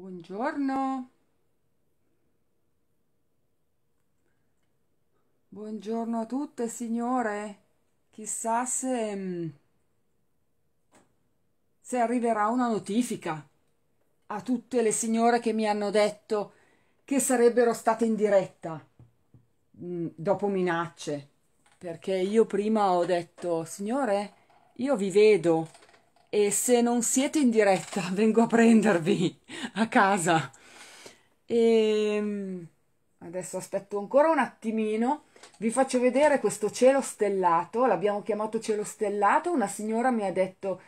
Buongiorno. Buongiorno a tutte, signore. Chissà se, mm, se arriverà una notifica a tutte le signore che mi hanno detto che sarebbero state in diretta mm, dopo minacce. Perché io prima ho detto, signore, io vi vedo e se non siete in diretta vengo a prendervi a casa. E ehm, adesso aspetto ancora un attimino, vi faccio vedere questo cielo stellato, l'abbiamo chiamato cielo stellato, una signora mi ha detto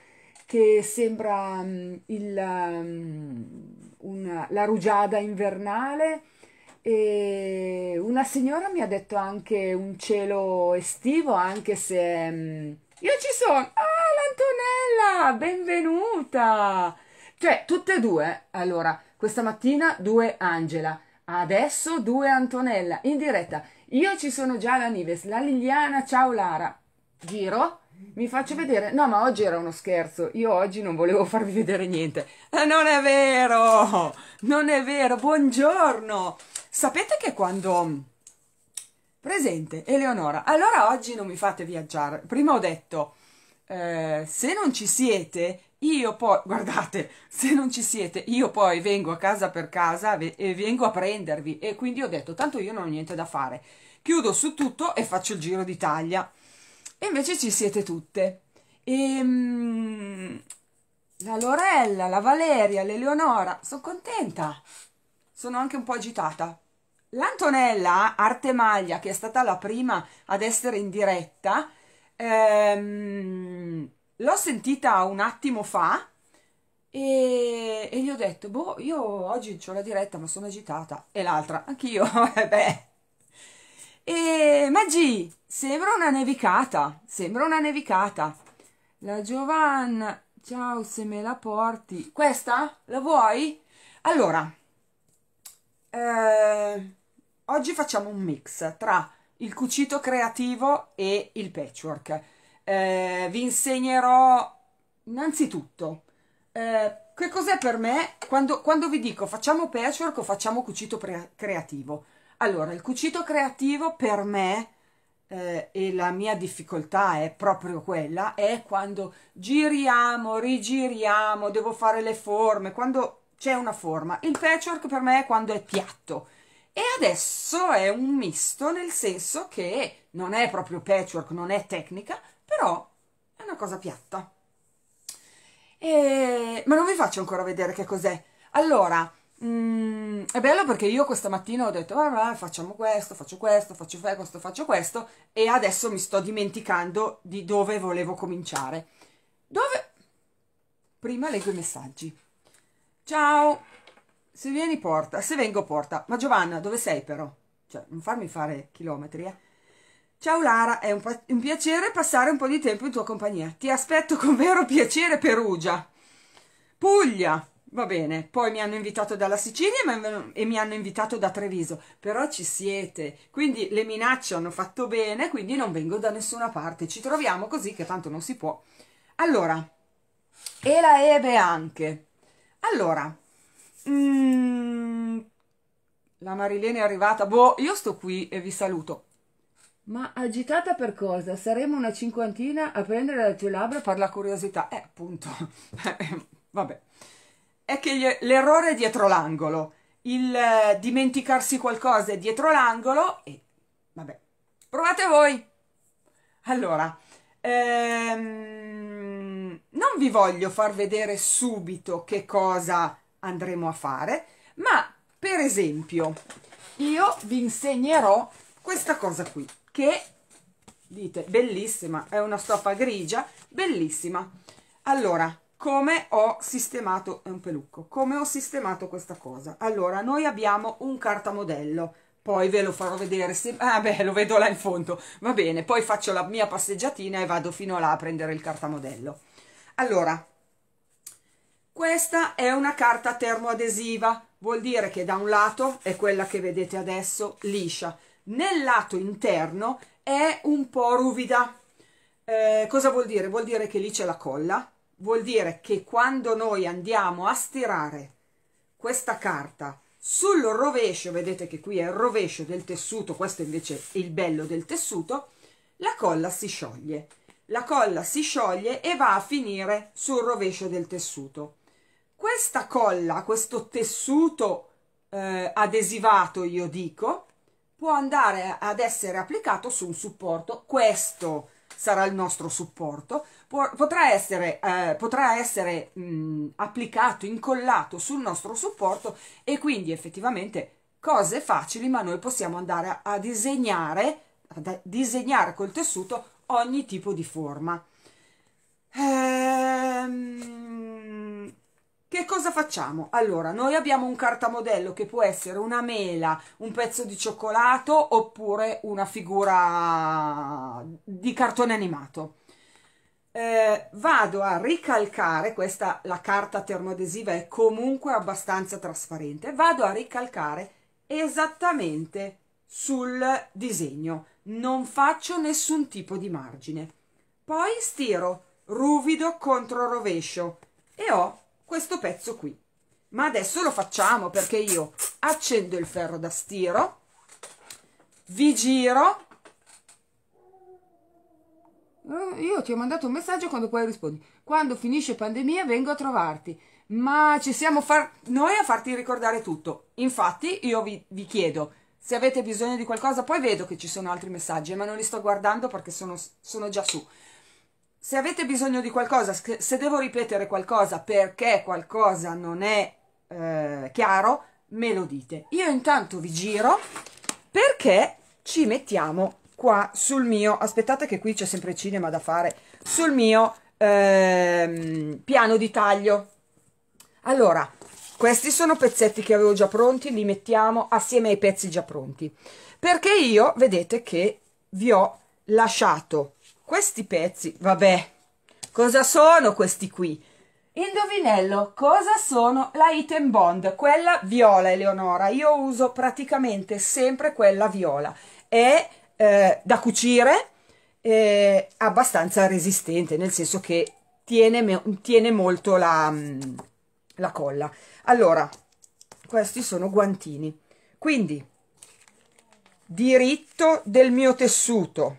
che sembra um, il, um, mm, una, la rugiada invernale e una signora mi ha detto anche un cielo estivo, anche se... Um, io ci sono. Ah, l'Antonella, benvenuta. Cioè, tutte e due. Allora, questa mattina due Angela, adesso due Antonella, in diretta. Io ci sono già la Nives, la Liliana, ciao Lara. Giro, mi faccio vedere. No, ma oggi era uno scherzo. Io oggi non volevo farvi vedere niente. Eh, non è vero! Non è vero. Buongiorno. Sapete che quando Presente, Eleonora. Allora oggi non mi fate viaggiare. Prima ho detto, eh, se non ci siete, io poi, guardate, se non ci siete, io poi vengo a casa per casa e vengo a prendervi. E quindi ho detto, tanto io non ho niente da fare. Chiudo su tutto e faccio il giro d'Italia. E invece ci siete tutte. E, ehm, la Lorella, la Valeria, l'Eleonora, sono contenta. Sono anche un po' agitata L'Antonella Artemaglia, che è stata la prima ad essere in diretta, ehm, l'ho sentita un attimo fa e, e, gli ho detto, boh, io oggi ho la diretta ma sono agitata. E l'altra, anch'io, eh beh. E Maggi, sembra una nevicata, sembra una nevicata. La Giovanna, ciao se me la porti. Questa? La vuoi? Allora, eh, Oggi facciamo un mix tra il cucito creativo e il patchwork. Eh, vi insegnerò innanzitutto eh, che cos'è per me quando, quando, vi dico facciamo patchwork o facciamo cucito creativo. Allora, il cucito creativo per me, eh, e la mia difficoltà è proprio quella, è quando giriamo, rigiriamo, devo fare le forme, quando c'è una forma. Il patchwork per me è quando è piatto e adesso è un misto nel senso che non è proprio patchwork, non è tecnica, però è una cosa piatta. E... Ma non vi faccio ancora vedere che cos'è. Allora, Mm, è bello perché io questa mattina ho detto ah, facciamo questo, faccio questo, faccio questo, faccio questo e adesso mi sto dimenticando di dove volevo cominciare. Dove? Prima leggo i messaggi. Ciao! Se vieni porta, se vengo porta. Ma Giovanna, dove sei però? Cioè, non farmi fare chilometri, eh. Ciao Lara, è un, un, piacere passare un po' di tempo in tua compagnia. Ti aspetto con vero piacere Perugia. Puglia, va bene. Poi mi hanno invitato dalla Sicilia e mi hanno invitato da Treviso. Però ci siete, quindi le minacce hanno fatto bene, quindi non vengo da nessuna parte. Ci troviamo così che tanto non si può. Allora, e la Ebe anche. Allora, Mm. la Marilene è arrivata. Boh, io sto qui e vi saluto. Ma agitata per cosa? Saremo una cinquantina a prendere le tue labbra per la curiosità. Eh, appunto. Eh, vabbè. È che l'errore è dietro l'angolo. Il eh, dimenticarsi qualcosa è dietro l'angolo e... Vabbè. Provate voi. Allora, ehm, non vi voglio far vedere subito che cosa andremo a fare, ma per esempio io vi insegnerò questa cosa qui, che dite bellissima, è una stoffa grigia, bellissima. Allora, come ho sistemato, è un pelucco, come ho sistemato questa cosa? Allora, noi abbiamo un cartamodello, poi ve lo farò vedere, se, ah beh, lo vedo là in fondo, va bene, poi faccio la mia passeggiatina e vado fino là a prendere il cartamodello. Allora, questa è una carta termoadesiva, vuol dire che da un lato è quella che vedete adesso liscia, nel lato interno è un po' ruvida. Eh, cosa vuol dire? Vuol dire che lì c'è la colla, vuol dire che quando noi andiamo a stirare questa carta sul rovescio, vedete che qui è il rovescio del tessuto, questo invece è il bello del tessuto, la colla si scioglie la colla si scioglie e va a finire sul rovescio del tessuto questa colla, questo tessuto eh, adesivato, io dico, può andare ad essere applicato su un supporto. Questo sarà il nostro supporto. Può, potrà essere, eh, potrà essere mh, mm, applicato, incollato sul nostro supporto e quindi effettivamente cose facili, ma noi possiamo andare a, a disegnare, a disegnare col tessuto ogni tipo di forma. Ehm che cosa facciamo? Allora, noi abbiamo un cartamodello che può essere una mela, un pezzo di cioccolato oppure una figura di cartone animato. Eh, vado a ricalcare, questa la carta termoadesiva è comunque abbastanza trasparente, vado a ricalcare esattamente sul disegno, non faccio nessun tipo di margine. Poi stiro ruvido contro rovescio e ho questo pezzo qui ma adesso lo facciamo perché io accendo il ferro da stiro vi giro eh, io ti ho mandato un messaggio quando poi rispondi quando finisce pandemia vengo a trovarti ma ci siamo far... noi a farti ricordare tutto infatti io vi, vi chiedo se avete bisogno di qualcosa poi vedo che ci sono altri messaggi ma non li sto guardando perché sono, sono già su se avete bisogno di qualcosa, se devo ripetere qualcosa perché qualcosa non è eh, chiaro, me lo dite. Io intanto vi giro perché ci mettiamo qua sul mio, aspettate che qui c'è sempre cinema da fare, sul mio ehm, piano di taglio. Allora, questi sono pezzetti che avevo già pronti, li mettiamo assieme ai pezzi già pronti, perché io vedete che vi ho lasciato questi pezzi, vabbè, cosa sono questi qui? Indovinello, cosa sono la item bond? Quella viola, Eleonora, io uso praticamente sempre quella viola, è eh, da cucire, è abbastanza resistente, nel senso che tiene, tiene molto la, mm, la colla. Allora, questi sono guantini, quindi diritto del mio tessuto,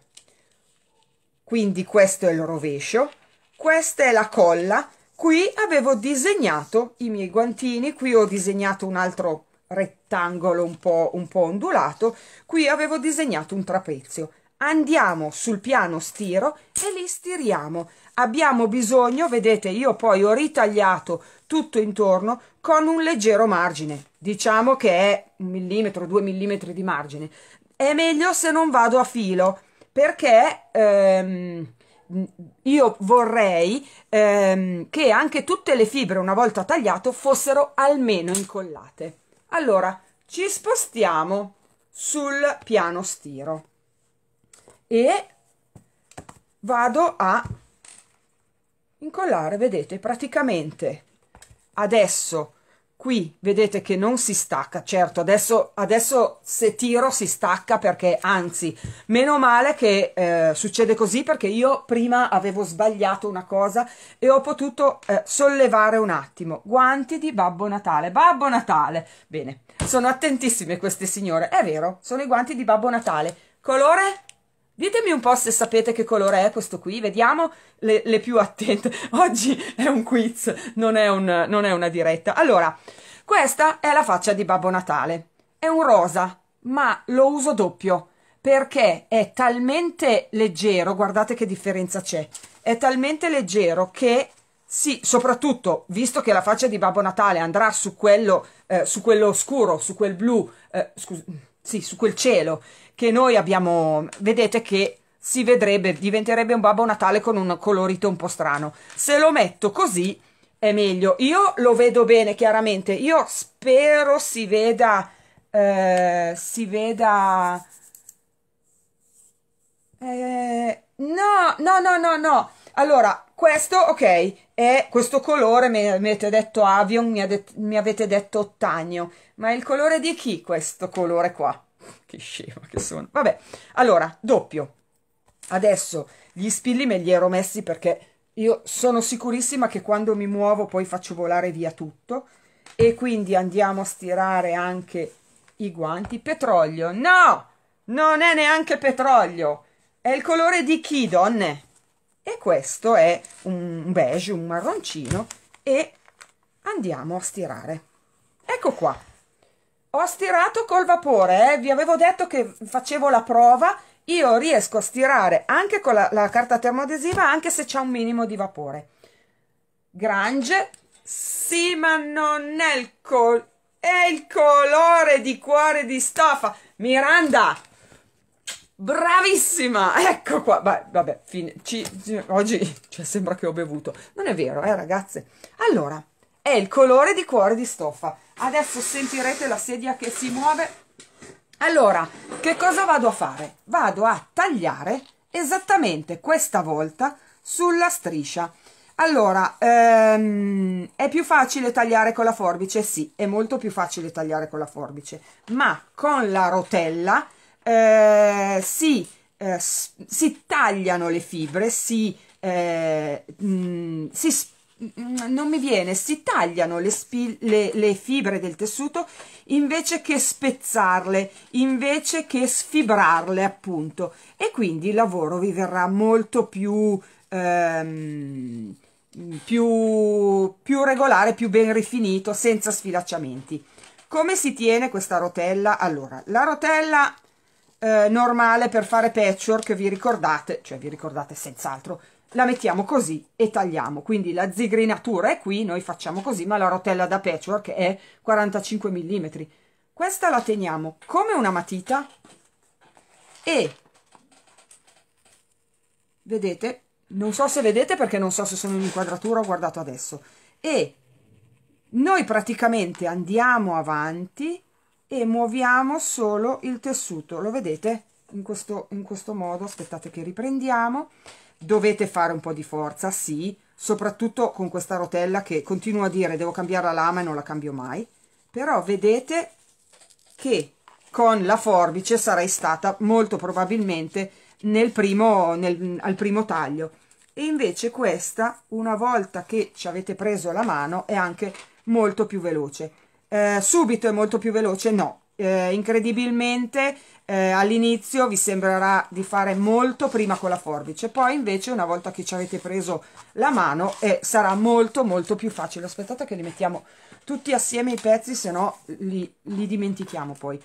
quindi questo è il rovescio, questa è la colla, qui avevo disegnato i miei guantini, qui ho disegnato un altro rettangolo un po', un po ondulato, qui avevo disegnato un trapezio. Andiamo sul piano stiro e li stiriamo. Abbiamo bisogno, vedete, io poi ho ritagliato tutto intorno con un leggero margine, diciamo che è un millimetro, due millimetri di margine. È meglio se non vado a filo, perché ehm, io vorrei ehm, che anche tutte le fibre una volta tagliato fossero almeno incollate. Allora, ci spostiamo sul piano stiro e vado a incollare, vedete, praticamente adesso qui vedete che non si stacca, certo adesso, adesso se tiro si stacca perché anzi meno male che eh, succede così perché io prima avevo sbagliato una cosa e ho potuto eh, sollevare un attimo, guanti di Babbo Natale, Babbo Natale, bene, sono attentissime queste signore, è vero, sono i guanti di Babbo Natale, colore? Ditemi un po' se sapete che colore è questo qui, vediamo le, le più attente. Oggi è un quiz, non è, un, non è una diretta. Allora, questa è la faccia di Babbo Natale. È un rosa, ma lo uso doppio perché è talmente leggero, guardate che differenza c'è, è talmente leggero che sì, soprattutto visto che la faccia di Babbo Natale andrà su quello, eh, su quello scuro, su quel blu, eh, scusa, sì, su quel cielo che noi abbiamo, vedete che si vedrebbe, diventerebbe un Babbo Natale con un colorito un po' strano. Se lo metto così è meglio. Io lo vedo bene, chiaramente. Io spero si veda... Eh, si veda... Eh, no, no, no, no, no. Allora, questo, ok, è questo colore, mi avete detto avion, mi, det mi avete detto ottagno, ma è il colore di chi questo colore qua? che scema che sono. Vabbè, allora, doppio. Adesso gli spilli me li ero messi perché io sono sicurissima che quando mi muovo poi faccio volare via tutto. E quindi andiamo a stirare anche i guanti. Petrolio, no! Non è neanche petrolio! È il colore di chi, donne? E questo è un beige, un marroncino e andiamo a stirare. Ecco qua ho stirato col vapore, eh? vi avevo detto che facevo la prova, io riesco a stirare anche con la, la carta termoadesiva anche se c'è un minimo di vapore. Grange, sì ma non è il, col è il colore di cuore di stoffa. Miranda, Bravissima! Ecco qua. Beh, vabbè, ci, ci, oggi cioè, sembra che ho bevuto. Non è vero, eh, ragazze. Allora, è il colore di cuore di stoffa adesso sentirete la sedia che si muove allora che cosa vado a fare vado a tagliare esattamente questa volta sulla striscia allora ehm, è più facile tagliare con la forbice sì è molto più facile tagliare con la forbice ma con la rotella eh, si, eh, si tagliano le fibre si, eh, mh, mm, si non mi viene, si tagliano le, le, le, fibre del tessuto invece che spezzarle, invece che sfibrarle appunto e quindi il lavoro vi verrà molto più, ehm, più, più regolare, più ben rifinito, senza sfilacciamenti. Come si tiene questa rotella? Allora, la rotella eh, normale per fare patchwork, vi ricordate, cioè vi ricordate senz'altro, la mettiamo così e tagliamo quindi la zigrinatura è qui noi facciamo così ma la rotella da patchwork è 45 mm questa la teniamo come una matita e vedete non so se vedete perché non so se sono in inquadratura ho guardato adesso e noi praticamente andiamo avanti e muoviamo solo il tessuto lo vedete in questo, in questo modo aspettate che riprendiamo dovete fare un po' di forza, sì, soprattutto con questa rotella che continuo a dire devo cambiare la lama e non la cambio mai, però vedete che con la forbice sarei stata molto probabilmente nel primo, nel, al primo taglio e invece questa una volta che ci avete preso la mano è anche molto più veloce eh, subito è molto più veloce no eh, incredibilmente eh, all'inizio vi sembrerà di fare molto prima con la forbice poi invece una volta che ci avete preso la mano eh, sarà molto molto più facile aspettate che li mettiamo tutti assieme i pezzi se no li, li dimentichiamo poi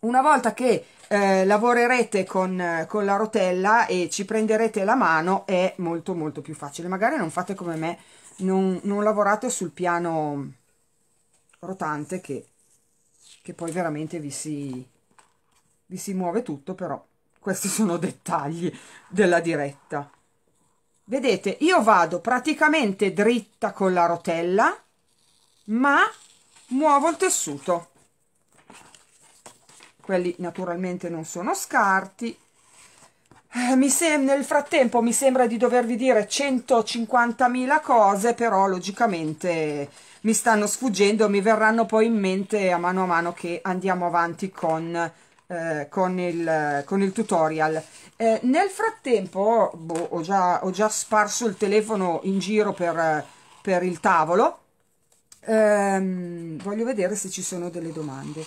una volta che eh, lavorerete con, con, la rotella e ci prenderete la mano è molto molto più facile magari non fate come me non, non lavorate sul piano rotante che che poi veramente vi si, vi si muove tutto, però questi sono dettagli della diretta. Vedete, io vado praticamente dritta con la rotella, ma muovo il tessuto. Quelli naturalmente non sono scarti. Eh, nel frattempo mi sembra di dovervi dire 150.000 cose, però logicamente mi stanno sfuggendo, mi verranno poi in mente a mano a mano che andiamo avanti con, eh, con, il, con il, tutorial. Eh, nel frattempo boh, ho, già, ho, già, sparso il telefono in giro per, per il tavolo, ehm, voglio vedere se ci sono delle domande.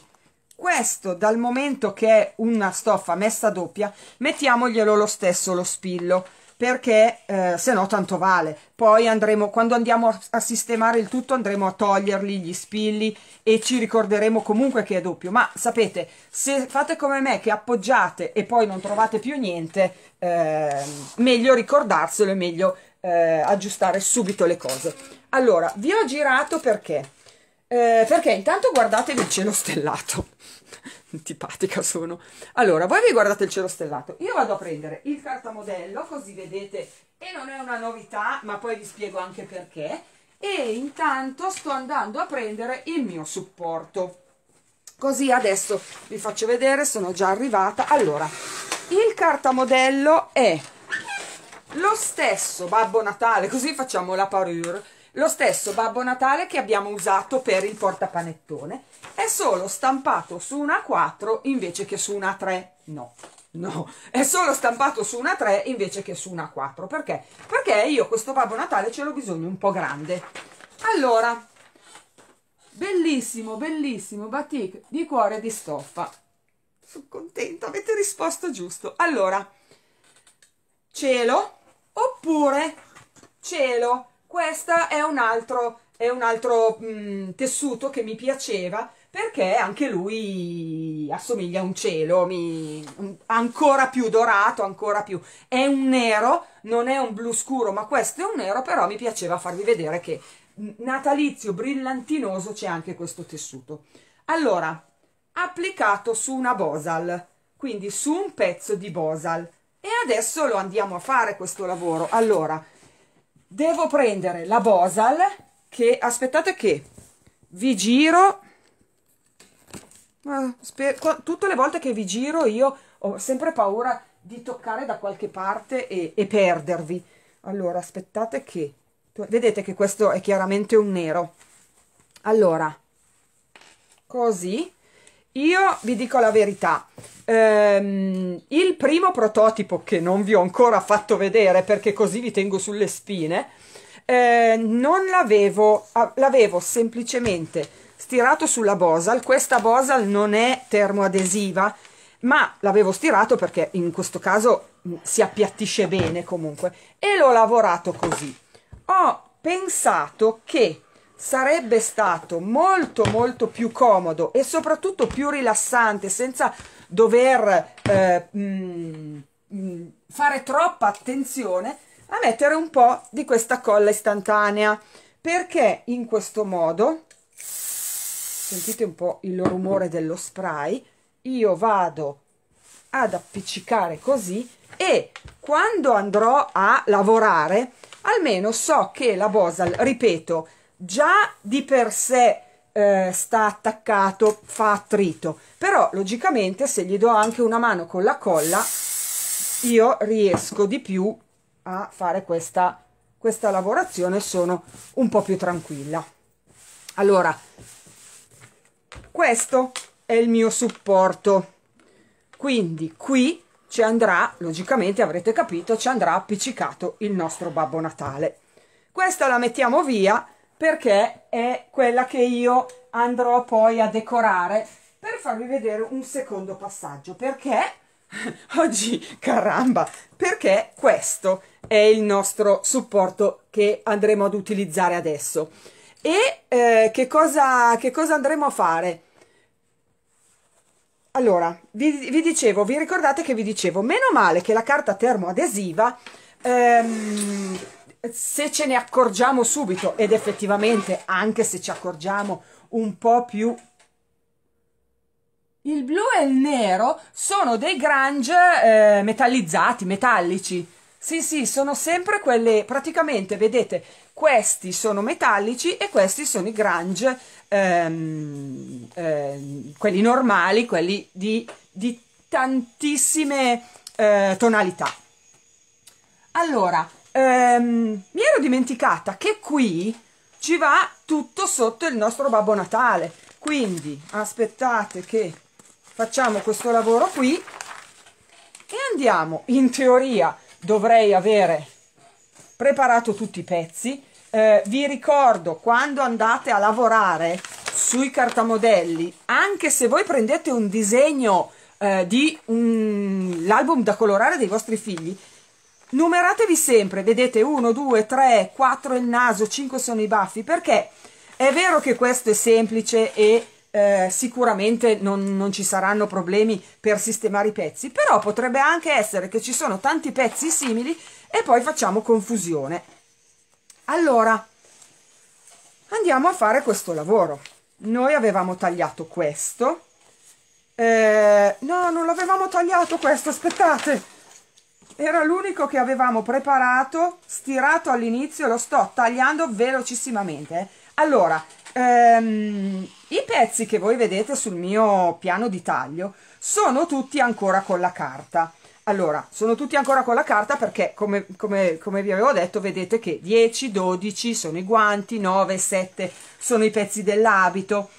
Questo, dal momento che è una stoffa messa doppia, mettiamoglielo lo stesso lo spillo perché eh, se no tanto vale. Poi andremo, quando andiamo a, a, sistemare il tutto andremo a toglierli gli spilli e ci ricorderemo comunque che è doppio. Ma sapete, se fate come me che appoggiate e poi non trovate più niente, eh, meglio ricordarselo e meglio eh, aggiustare subito le cose. Allora, vi ho girato perché? Eh, perché intanto guardatevi il cielo stellato antipatica sono. Allora, voi vi guardate il cielo stellato, io vado a prendere il cartamodello, così vedete, e non è una novità, ma poi vi spiego anche perché, e intanto sto andando a prendere il mio supporto. Così adesso vi faccio vedere, sono già arrivata. Allora, il cartamodello è lo stesso Babbo Natale, così facciamo la parure, lo stesso Babbo Natale che abbiamo usato per il portapanettone è solo stampato su una 4 invece che su una 3 no No, è solo stampato su una 3 invece che su una 4. Perché? Perché io questo Babbo Natale ce l'ho bisogno un po' grande. Allora, bellissimo, bellissimo batik di cuore di stoffa. Sono contenta, avete risposto giusto. Allora, cielo oppure cielo. questa è un altro, è un altro mh, mm, tessuto che mi piaceva perché anche lui assomiglia a un cielo, mi, ancora più dorato, ancora più. È un nero, non è un blu scuro, ma questo è un nero, però mi piaceva farvi vedere che natalizio, brillantinoso, c'è anche questo tessuto. Allora, applicato su una bosal, quindi su un pezzo di bosal. E adesso lo andiamo a fare questo lavoro. Allora, devo prendere la bosal che, aspettate che vi giro Ah, tutte le volte che vi giro io ho sempre paura di toccare da qualche parte e, e perdervi. Allora, aspettate che... Vedete che questo è chiaramente un nero. Allora, così, io vi dico la verità, ehm, il primo prototipo che non vi ho ancora fatto vedere perché così vi tengo sulle spine, eh, non l'avevo, l'avevo semplicemente stirato sulla Bosal, questa Bosal non è termoadesiva, ma l'avevo stirato perché in questo caso mm, si appiattisce bene comunque e l'ho lavorato così. Ho pensato che sarebbe stato molto molto più comodo e soprattutto più rilassante senza dover eh, mh, mm, mh, mm, fare troppa attenzione a mettere un po' di questa colla istantanea perché in questo modo sentite un po' il rumore dello spray, io vado ad appiccicare così e quando andrò a lavorare almeno so che la Bosal, ripeto, già di per sé eh, sta attaccato, fa attrito, però logicamente se gli do anche una mano con la colla io riesco di più a fare questa, questa lavorazione, sono un po' più tranquilla. Allora, questo è il mio supporto quindi qui ci andrà logicamente avrete capito ci andrà appiccicato il nostro babbo natale questa la mettiamo via perché è quella che io andrò poi a decorare per farvi vedere un secondo passaggio perché oggi caramba perché questo è il nostro supporto che andremo ad utilizzare adesso e eh, che, cosa, che cosa andremo a fare allora, vi, vi, dicevo, vi ricordate che vi dicevo, meno male che la carta termoadesiva, ehm, se ce ne accorgiamo subito, ed effettivamente anche se ci accorgiamo un po' più... Il blu e il nero sono dei grunge eh, metallizzati, metallici. Sì, sì, sono sempre quelle, praticamente, vedete, questi sono metallici e questi sono i grange ehm, ehm, quelli normali, quelli di, di tantissime eh, tonalità. Allora, ehm, mi ero dimenticata che qui ci va tutto sotto il nostro Babbo Natale, quindi aspettate che facciamo questo lavoro qui e andiamo, in teoria dovrei avere preparato tutti i pezzi, eh, vi ricordo quando andate a lavorare sui cartamodelli anche se voi prendete un disegno eh, di um, l'album da colorare dei vostri figli numeratevi sempre vedete 1 2 3 4 il naso 5 sono i baffi perché è vero che questo è semplice e eh, sicuramente non, non, ci saranno problemi per sistemare i pezzi, però potrebbe anche essere che ci sono tanti pezzi simili e poi facciamo confusione allora andiamo a fare questo lavoro noi avevamo tagliato questo eh, no non l'avevamo tagliato questo aspettate era l'unico che avevamo preparato stirato all'inizio lo sto tagliando velocissimamente eh. allora ehm, i pezzi che voi vedete sul mio piano di taglio sono tutti ancora con la carta allora sono tutti ancora con la carta perché come, come, come vi avevo detto vedete che 10 12 sono i guanti 9 7 sono i pezzi dell'abito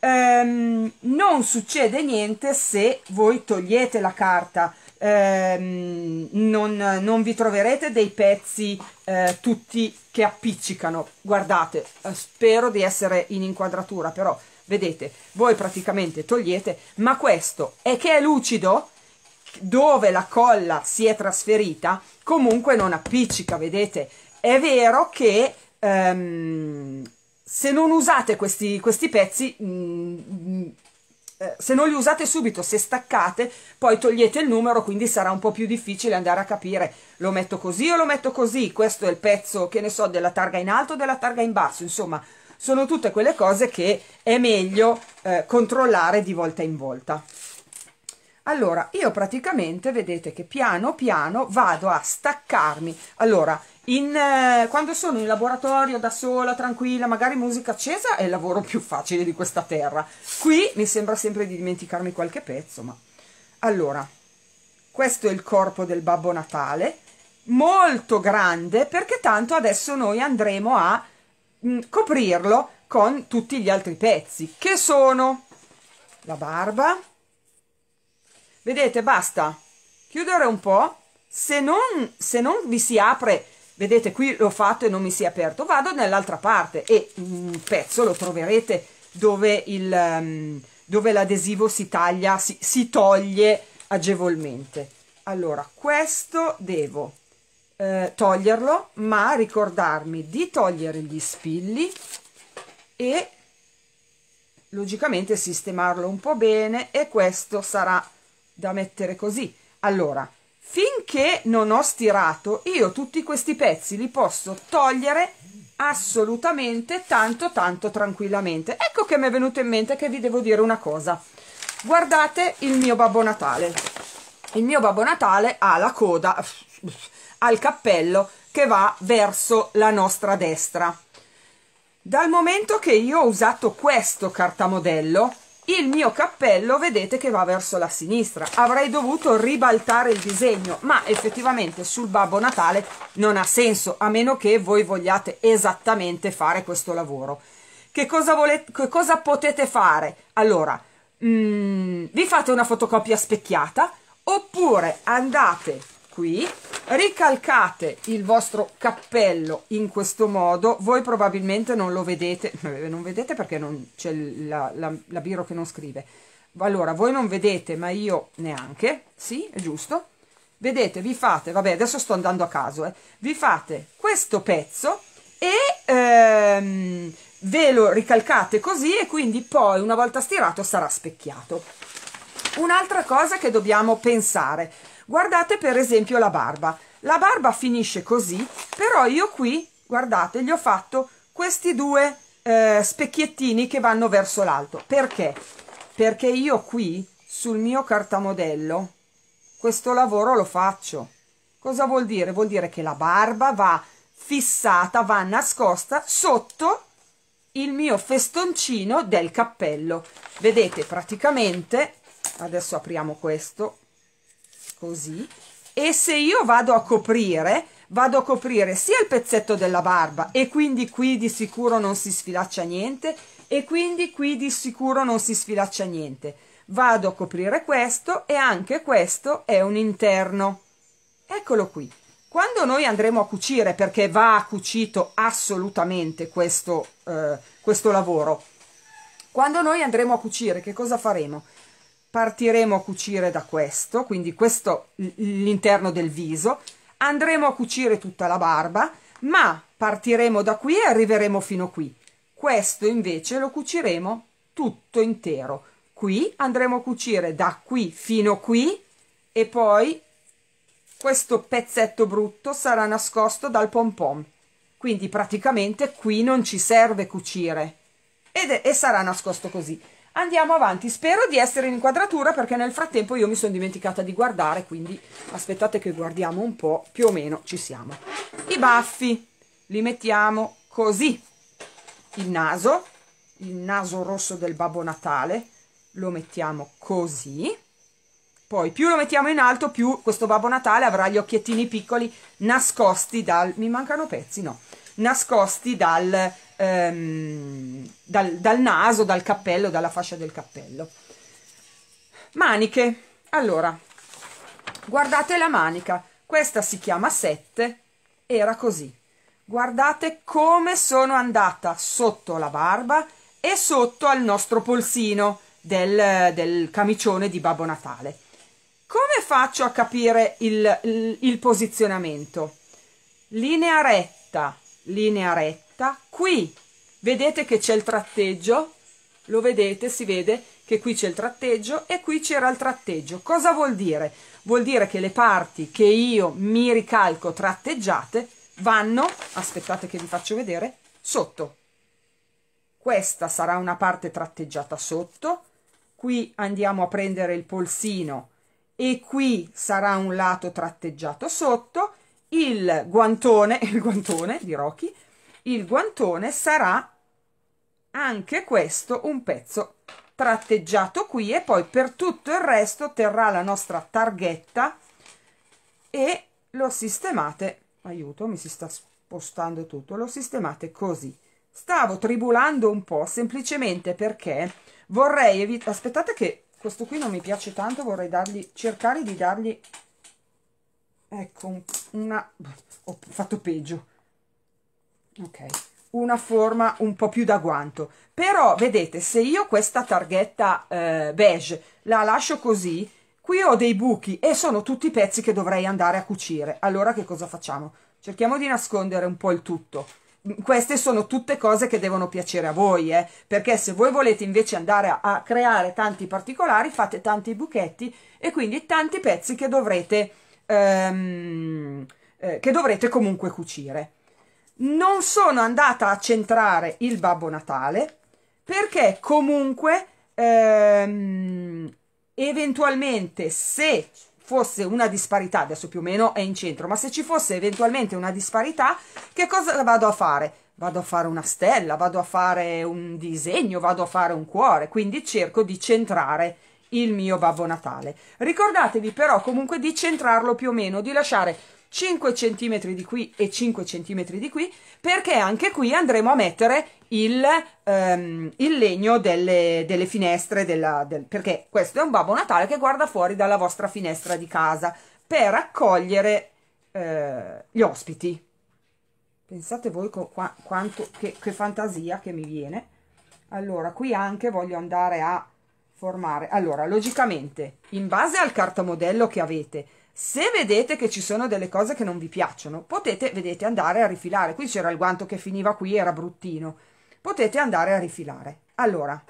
ehm, non succede niente se voi togliete la carta ehm, non, non, vi troverete dei pezzi eh, tutti che appiccicano guardate eh, spero di essere in inquadratura però vedete voi praticamente togliete ma questo è che è lucido dove la colla si è trasferita comunque non appiccica, vedete? È vero che ehm, se non usate questi, questi pezzi, mh, mm, mm, eh, se non li usate subito, se staccate, poi togliete il numero, quindi sarà un po' più difficile andare a capire lo metto così o lo metto così, questo è il pezzo, che ne so, della targa in alto o della targa in basso, insomma, sono tutte quelle cose che è meglio eh, controllare di volta in volta. Allora, io praticamente vedete che piano piano vado a staccarmi. Allora, in, eh, quando sono in laboratorio da sola, tranquilla, magari musica accesa, è il lavoro più facile di questa terra. Qui mi sembra sempre di dimenticarmi qualche pezzo, ma... Allora, questo è il corpo del Babbo Natale, molto grande, perché tanto adesso noi andremo a mh, mm, coprirlo con tutti gli altri pezzi, che sono la barba, Vedete, basta chiudere un po'. Se non, se non vi si apre, vedete qui l'ho fatto e non mi si è aperto, vado nell'altra parte e mm, un pezzo lo troverete ehm, dove l'adesivo si taglia, si, si toglie agevolmente. Allora, questo devo eh, toglierlo, ma ricordarmi di togliere gli spilli e logicamente sistemarlo un po' bene e questo sarà da mettere così. Allora, finché non ho stirato, io tutti questi pezzi li posso togliere assolutamente tanto tanto tranquillamente. Ecco che mi è venuto in mente che vi devo dire una cosa. Guardate il mio Babbo Natale. Il mio Babbo Natale ha la coda al cappello che va verso la nostra destra. Dal momento che io ho usato questo cartamodello, il mio cappello vedete che va verso la sinistra avrei dovuto ribaltare il disegno ma effettivamente sul Babbo Natale non ha senso a meno che voi vogliate esattamente fare questo lavoro che cosa, volete, che cosa potete fare? allora mh, mm, vi fate una fotocopia specchiata oppure andate qui ricalcate il vostro cappello in questo modo voi probabilmente non lo vedete non vedete perché non c'è la, la, la biro che non scrive allora voi non vedete ma io neanche sì è giusto vedete vi fate vabbè adesso sto andando a caso eh. vi fate questo pezzo e ehm, ve lo ricalcate così e quindi poi una volta stirato sarà specchiato un'altra cosa che dobbiamo pensare guardate per esempio la barba la barba finisce così però io qui guardate gli ho fatto questi due eh, specchiettini che vanno verso l'alto perché? perché io qui sul mio cartamodello questo lavoro lo faccio cosa vuol dire? vuol dire che la barba va fissata va nascosta sotto il mio festoncino del cappello vedete praticamente adesso apriamo questo così e se io vado a coprire vado a coprire sia il pezzetto della barba e quindi qui di sicuro non si sfilaccia niente e quindi qui di sicuro non si sfilaccia niente vado a coprire questo e anche questo è un interno eccolo qui quando noi andremo a cucire perché va cucito assolutamente questo, eh, questo lavoro quando noi andremo a cucire che cosa faremo? partiremo a cucire da questo, quindi questo l'interno del viso, andremo a cucire tutta la barba, ma partiremo da qui e arriveremo fino qui. Questo invece lo cuciremo tutto intero. Qui andremo a cucire da qui fino qui e poi questo pezzetto brutto sarà nascosto dal pom pom. Quindi praticamente qui non ci serve cucire ed è, e sarà nascosto così andiamo avanti spero di essere in inquadratura perché nel frattempo io mi sono dimenticata di guardare quindi aspettate che guardiamo un po' più o meno ci siamo i baffi li mettiamo così il naso il naso rosso del babbo natale lo mettiamo così poi più lo mettiamo in alto più questo babbo natale avrà gli occhiettini piccoli nascosti dal mi mancano pezzi no nascosti dal ehm, dal, dal naso, dal cappello, dalla fascia del cappello. Maniche. Allora, guardate la manica. Questa si chiama 7, era così. Guardate come sono andata sotto la barba e sotto al nostro polsino del, del camicione di Babbo Natale. Come faccio a capire il, il, il posizionamento? Linea retta, linea retta fatta qui vedete che c'è il tratteggio lo vedete si vede che qui c'è il tratteggio e qui c'era il tratteggio cosa vuol dire vuol dire che le parti che io mi ricalco tratteggiate vanno aspettate che vi faccio vedere sotto questa sarà una parte tratteggiata sotto qui andiamo a prendere il polsino e qui sarà un lato tratteggiato sotto il guantone il guantone di Rocky il guantone sarà anche questo un pezzo tratteggiato qui e poi per tutto il resto terrà la nostra targhetta e lo sistemate aiuto mi si sta spostando tutto lo sistemate così stavo tribulando un po' semplicemente perché vorrei evitare aspettate che questo qui non mi piace tanto vorrei dargli cercare di dargli ecco una ho fatto peggio ok una forma un po' più da guanto però vedete se io questa targhetta eh, beige la lascio così qui ho dei buchi e sono tutti i pezzi che dovrei andare a cucire allora che cosa facciamo? cerchiamo di nascondere un po' il tutto mm, queste sono tutte cose che devono piacere a voi, eh? perché se voi volete invece andare a, a, creare tanti particolari, fate tanti buchetti e quindi tanti pezzi che dovrete, ehm, eh, che dovrete comunque cucire non sono andata a centrare il Babbo Natale perché comunque ehm, eventualmente se fosse una disparità, adesso più o meno è in centro, ma se ci fosse eventualmente una disparità, che cosa vado a fare? Vado a fare una stella, vado a fare un disegno, vado a fare un cuore, quindi cerco di centrare il mio Babbo Natale. Ricordatevi però comunque di centrarlo più o meno, di lasciare 5 cm di qui e 5 cm di qui, perché anche qui andremo a mettere il, um, il legno delle, delle finestre, della, del, perché questo è un Babbo Natale che guarda fuori dalla vostra finestra di casa per accogliere eh, gli ospiti. Pensate voi qua, quanto, che, che fantasia che mi viene. Allora, qui anche voglio andare a formare. Allora, logicamente, in base al cartamodello che avete, se vedete che ci sono delle cose che non vi piacciono, potete, vedete, andare a rifilare. Qui c'era il guanto che finiva qui, era bruttino. Potete andare a rifilare. Allora,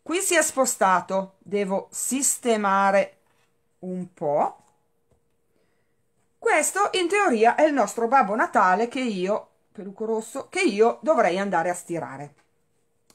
qui si è spostato, devo sistemare un po'. Questo in teoria è il nostro Babbo Natale che io, peluco rosso, che io dovrei andare a stirare.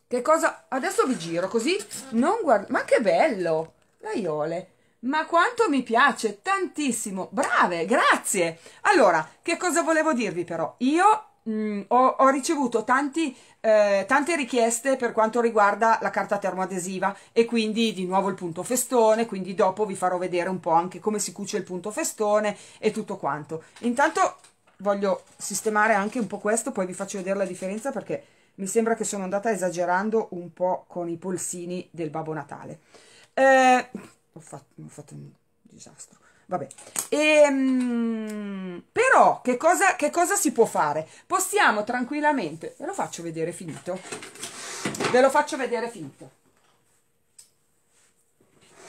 Che cosa? Adesso vi giro così non guardo. Ma che bello! L'aiole! Ma quanto mi piace, tantissimo, brave, grazie. Allora, che cosa volevo dirvi però? Io mh, mm, ho, ho, ricevuto tanti, eh, tante richieste per quanto riguarda la carta termoadesiva e quindi di nuovo il punto festone, quindi dopo vi farò vedere un po' anche come si cuce il punto festone e tutto quanto. Intanto voglio sistemare anche un po' questo, poi vi faccio vedere la differenza perché mi sembra che sono andata esagerando un po' con i polsini del Babbo Natale. Eh, ho fatto, ho fatto un disastro vabbè e, ehm, però che cosa, che cosa si può fare possiamo tranquillamente ve lo faccio vedere finito ve lo faccio vedere finito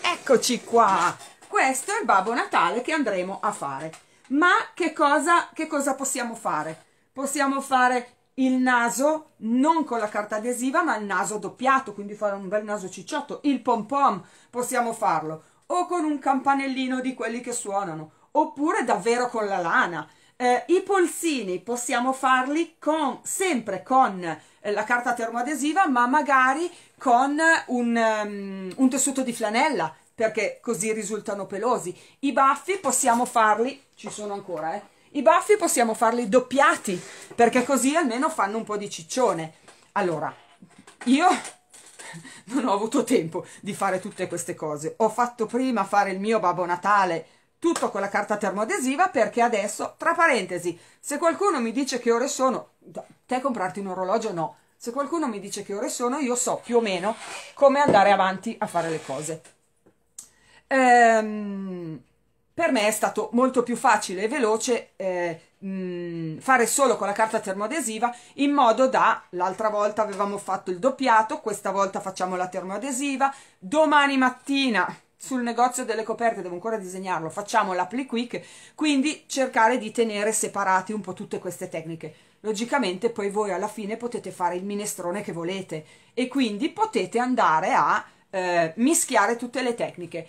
eccoci qua questo è il babbo natale che andremo a fare ma che cosa, che cosa possiamo fare possiamo fare il naso non con la carta adesiva ma il naso doppiato quindi fare un bel naso cicciotto il pom pom possiamo farlo o con un campanellino di quelli che suonano oppure davvero con la lana eh, i polsini possiamo farli con, sempre con eh, la carta termoadesiva ma magari con un, um, un tessuto di flanella perché così risultano pelosi i baffi possiamo farli ci sono ancora eh i baffi possiamo farli doppiati, perché così almeno fanno un po' di ciccione. Allora, io non ho avuto tempo di fare tutte queste cose. Ho fatto prima fare il mio Babbo Natale tutto con la carta termoadesiva perché adesso, tra parentesi, se qualcuno mi dice che ore sono, te comprarti un orologio no, se qualcuno mi dice che ore sono io so più o meno come andare avanti a fare le cose. Ehm, per me è stato molto più facile e veloce eh, mh, mm, fare solo con la carta termoadesiva in modo da, l'altra volta avevamo fatto il doppiato, questa volta facciamo la termoadesiva, domani mattina sul negozio delle coperte, devo ancora disegnarlo, facciamo l'appli quick, quindi cercare di tenere separati un po' tutte queste tecniche. Logicamente poi voi alla fine potete fare il minestrone che volete e quindi potete andare a eh, mischiare tutte le tecniche.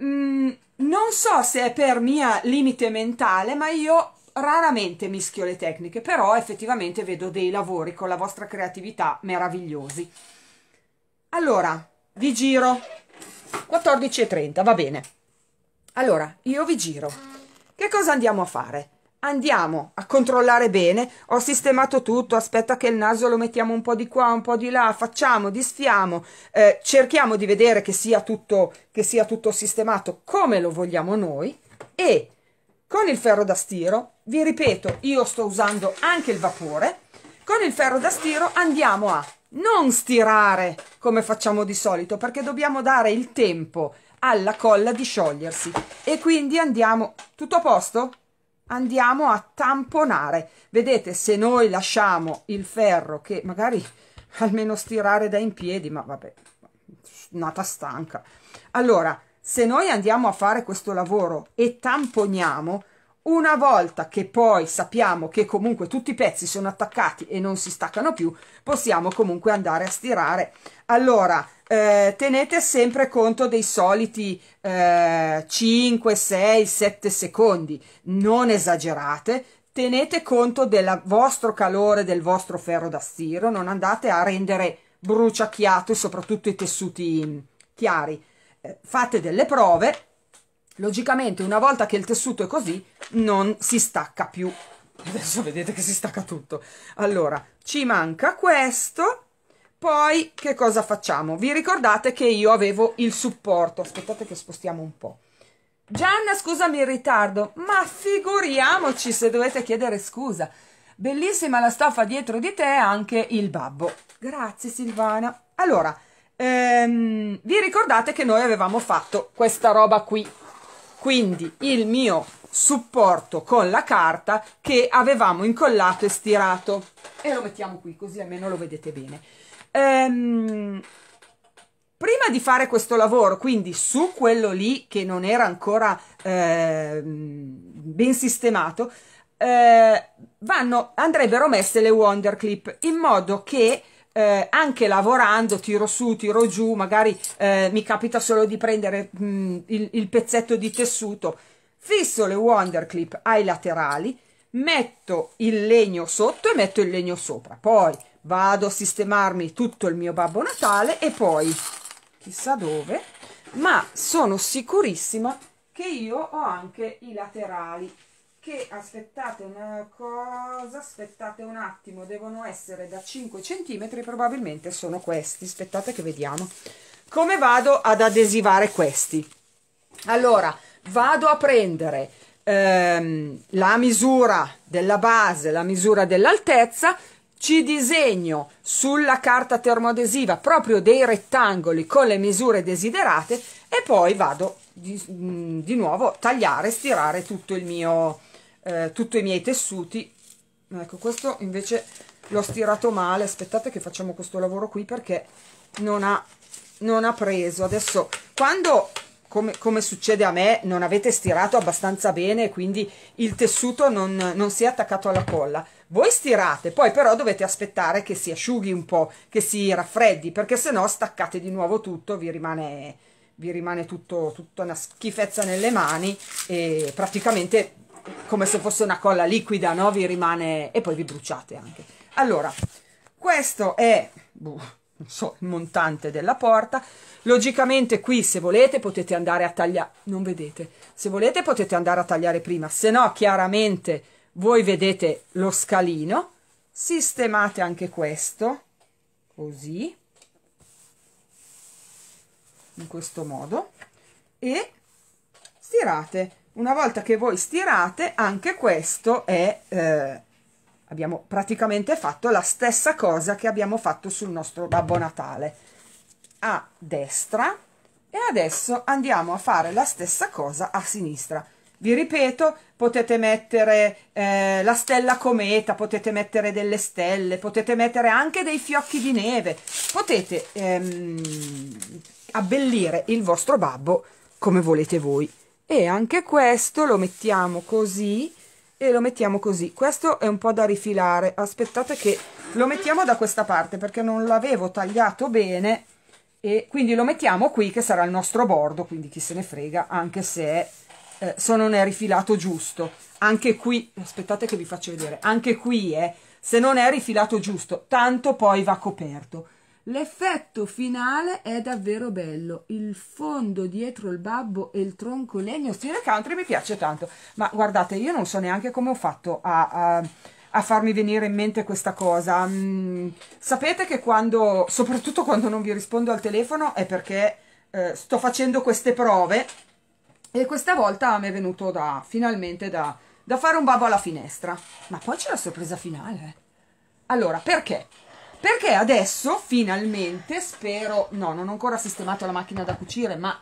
Mm, non so se è per mia limite mentale, ma io raramente mischio le tecniche, però effettivamente vedo dei lavori con la vostra creatività meravigliosi. Allora, vi giro 14.30, va bene. Allora, io vi giro. Che cosa andiamo a fare? Andiamo a controllare bene. Ho sistemato tutto. Aspetta che il naso lo mettiamo un po' di qua, un po' di là. Facciamo, disfiamo. Eh, cerchiamo di vedere che sia, tutto, che sia tutto sistemato come lo vogliamo noi. E con il ferro da stiro, vi ripeto, io sto usando anche il vapore. Con il ferro da stiro andiamo a non stirare come facciamo di solito perché dobbiamo dare il tempo alla colla di sciogliersi e quindi andiamo tutto a posto? andiamo a tamponare vedete se noi lasciamo il ferro che magari almeno stirare da in piedi ma vabbè nata stanca allora se noi andiamo a fare questo lavoro e tamponiamo una volta che poi sappiamo che comunque tutti i pezzi sono attaccati e non si staccano più, possiamo comunque andare a stirare. Allora, eh, tenete sempre conto dei soliti eh, 5, 6, 7 secondi, non esagerate, tenete conto del vostro calore, del vostro ferro da stiro, non andate a rendere bruciacchiato soprattutto i tessuti mm, chiari. Eh, fate delle prove logicamente una volta che il tessuto è così non si stacca più adesso vedete che si stacca tutto allora ci manca questo poi che cosa facciamo vi ricordate che io avevo il supporto aspettate che spostiamo un po' Gianna scusami il ritardo ma figuriamoci se dovete chiedere scusa bellissima la stoffa dietro di te anche il babbo grazie Silvana allora ehm, vi ricordate che noi avevamo fatto questa roba qui quindi il mio supporto con la carta che avevamo incollato e stirato e lo mettiamo qui così almeno lo vedete bene ehm, prima di fare questo lavoro quindi su quello lì che non era ancora eh, ben sistemato eh, vanno, andrebbero messe le wonder clip in modo che eh, anche lavorando tiro su, tiro giù, magari eh, mi capita solo di prendere mh, mm, il, il pezzetto di tessuto, fisso le Wonder Clip ai laterali, metto il legno sotto e metto il legno sopra, poi vado a sistemarmi tutto il mio Babbo Natale e poi chissà dove, ma sono sicurissima che io ho anche i laterali che aspettate una cosa, aspettate un attimo, devono essere da 5 cm, probabilmente sono questi, aspettate che vediamo. Come vado ad adesivare questi? Allora, vado a prendere ehm, la misura della base, la misura dell'altezza, ci disegno sulla carta termoadesiva proprio dei rettangoli con le misure desiderate e poi vado di, mm, di nuovo a tagliare, stirare tutto il mio eh, tutti i miei tessuti ecco questo invece l'ho stirato male aspettate che facciamo questo lavoro qui perché non ha, non ha preso adesso quando come, come, succede a me, non avete stirato abbastanza bene, quindi il tessuto non, non, si è attaccato alla colla. Voi stirate, poi però dovete aspettare che si asciughi un po', che si raffreddi, perché se no staccate di nuovo tutto, vi rimane, vi rimane tutto, tutta una schifezza nelle mani e praticamente come se fosse una colla liquida, no? Vi rimane e poi vi bruciate anche. Allora, questo è buh, non so, il montante della porta. Logicamente qui se volete potete andare a tagliare, non vedete, se volete potete andare a tagliare prima, se no chiaramente voi vedete lo scalino, sistemate anche questo, così, in questo modo, e stirate una volta che voi stirate anche questo è eh, abbiamo praticamente fatto la stessa cosa che abbiamo fatto sul nostro babbo natale a destra e adesso andiamo a fare la stessa cosa a sinistra vi ripeto potete mettere eh, la stella cometa potete mettere delle stelle potete mettere anche dei fiocchi di neve potete ehm, abbellire il vostro babbo come volete voi e anche questo lo mettiamo così e lo mettiamo così questo è un po' da rifilare aspettate che lo mettiamo da questa parte perché non l'avevo tagliato bene e quindi lo mettiamo qui che sarà il nostro bordo quindi chi se ne frega anche se, eh, se non è rifilato giusto anche qui aspettate che vi faccio vedere anche qui è eh, se non è rifilato giusto tanto poi va coperto L'effetto finale è davvero bello, il fondo dietro il babbo e il tronco legno stile country mi piace tanto, ma guardate io non so neanche come ho fatto a, a, a farmi venire in mente questa cosa, mm, sapete che quando, soprattutto quando non vi rispondo al telefono è perché eh, sto facendo queste prove e questa volta mi è venuto da, finalmente da, da fare un babbo alla finestra, ma poi c'è la sorpresa finale, eh. allora perché? Perché adesso finalmente spero, no, non ho ancora sistemato la macchina da cucire, ma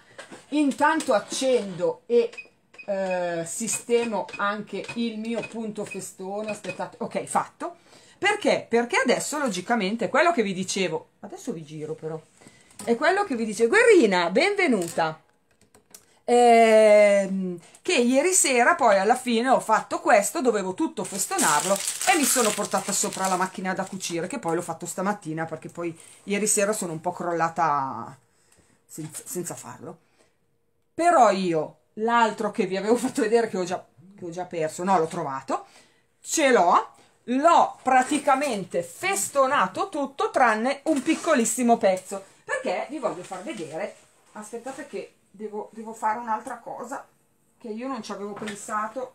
intanto accendo e eh, sistemo anche il mio punto festone. Aspettate, ok, fatto. Perché? Perché adesso logicamente quello che vi dicevo, adesso vi giro però, è quello che vi dice Guerrina, benvenuta ehm, che ieri sera poi alla fine ho fatto questo, dovevo tutto festonarlo e mi sono portata sopra la macchina da cucire che poi l'ho fatto stamattina perché poi ieri sera sono un po' crollata senza, senza farlo. Però io l'altro che vi avevo fatto vedere che ho già, che ho già perso, no l'ho trovato, ce l'ho, l'ho praticamente festonato tutto tranne un piccolissimo pezzo perché vi voglio far vedere, aspettate che devo, devo fare un'altra cosa che io non ci avevo pensato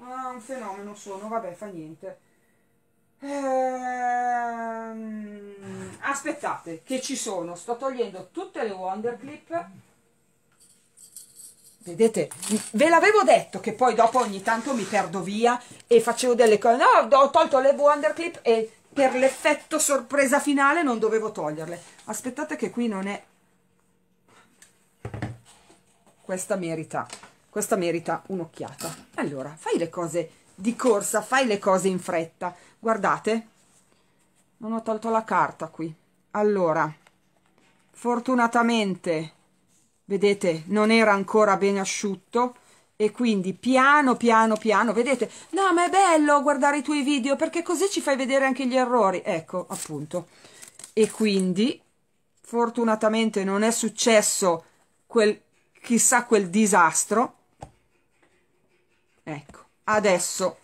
ah, un fenomeno sono, vabbè fa niente ehm, aspettate che ci sono sto togliendo tutte le wonder clip vedete, ve l'avevo detto che poi dopo ogni tanto mi perdo via e facevo delle cose, no, ho tolto le wonder clip e per l'effetto sorpresa finale non dovevo toglierle. Aspettate che qui non è questa merita, questa merita un'occhiata. Allora, fai le cose di corsa, fai le cose in fretta. Guardate, non ho tolto la carta qui. Allora, fortunatamente, vedete, non era ancora ben asciutto e quindi piano piano piano, vedete, no ma è bello guardare i tuoi video perché così ci fai vedere anche gli errori. Ecco, appunto. E quindi, fortunatamente non è successo quel chissà quel disastro. Ecco, adesso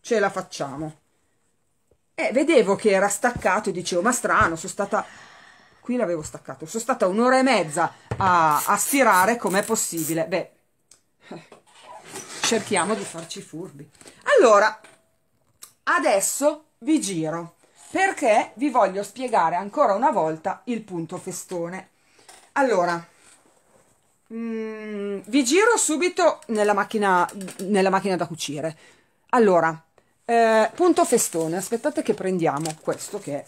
ce la facciamo. E vedevo che era staccato e dicevo, ma strano, sono stata... Qui l'avevo staccato, sono stata un'ora e mezza a, a stirare com'è possibile. Beh, cerchiamo di farci furbi. Allora, adesso vi giro perché vi voglio spiegare ancora una volta il punto festone. Allora, Mm, vi giro subito nella macchina, nella macchina da cucire. Allora, eh, punto festone. Aspettate che prendiamo questo che è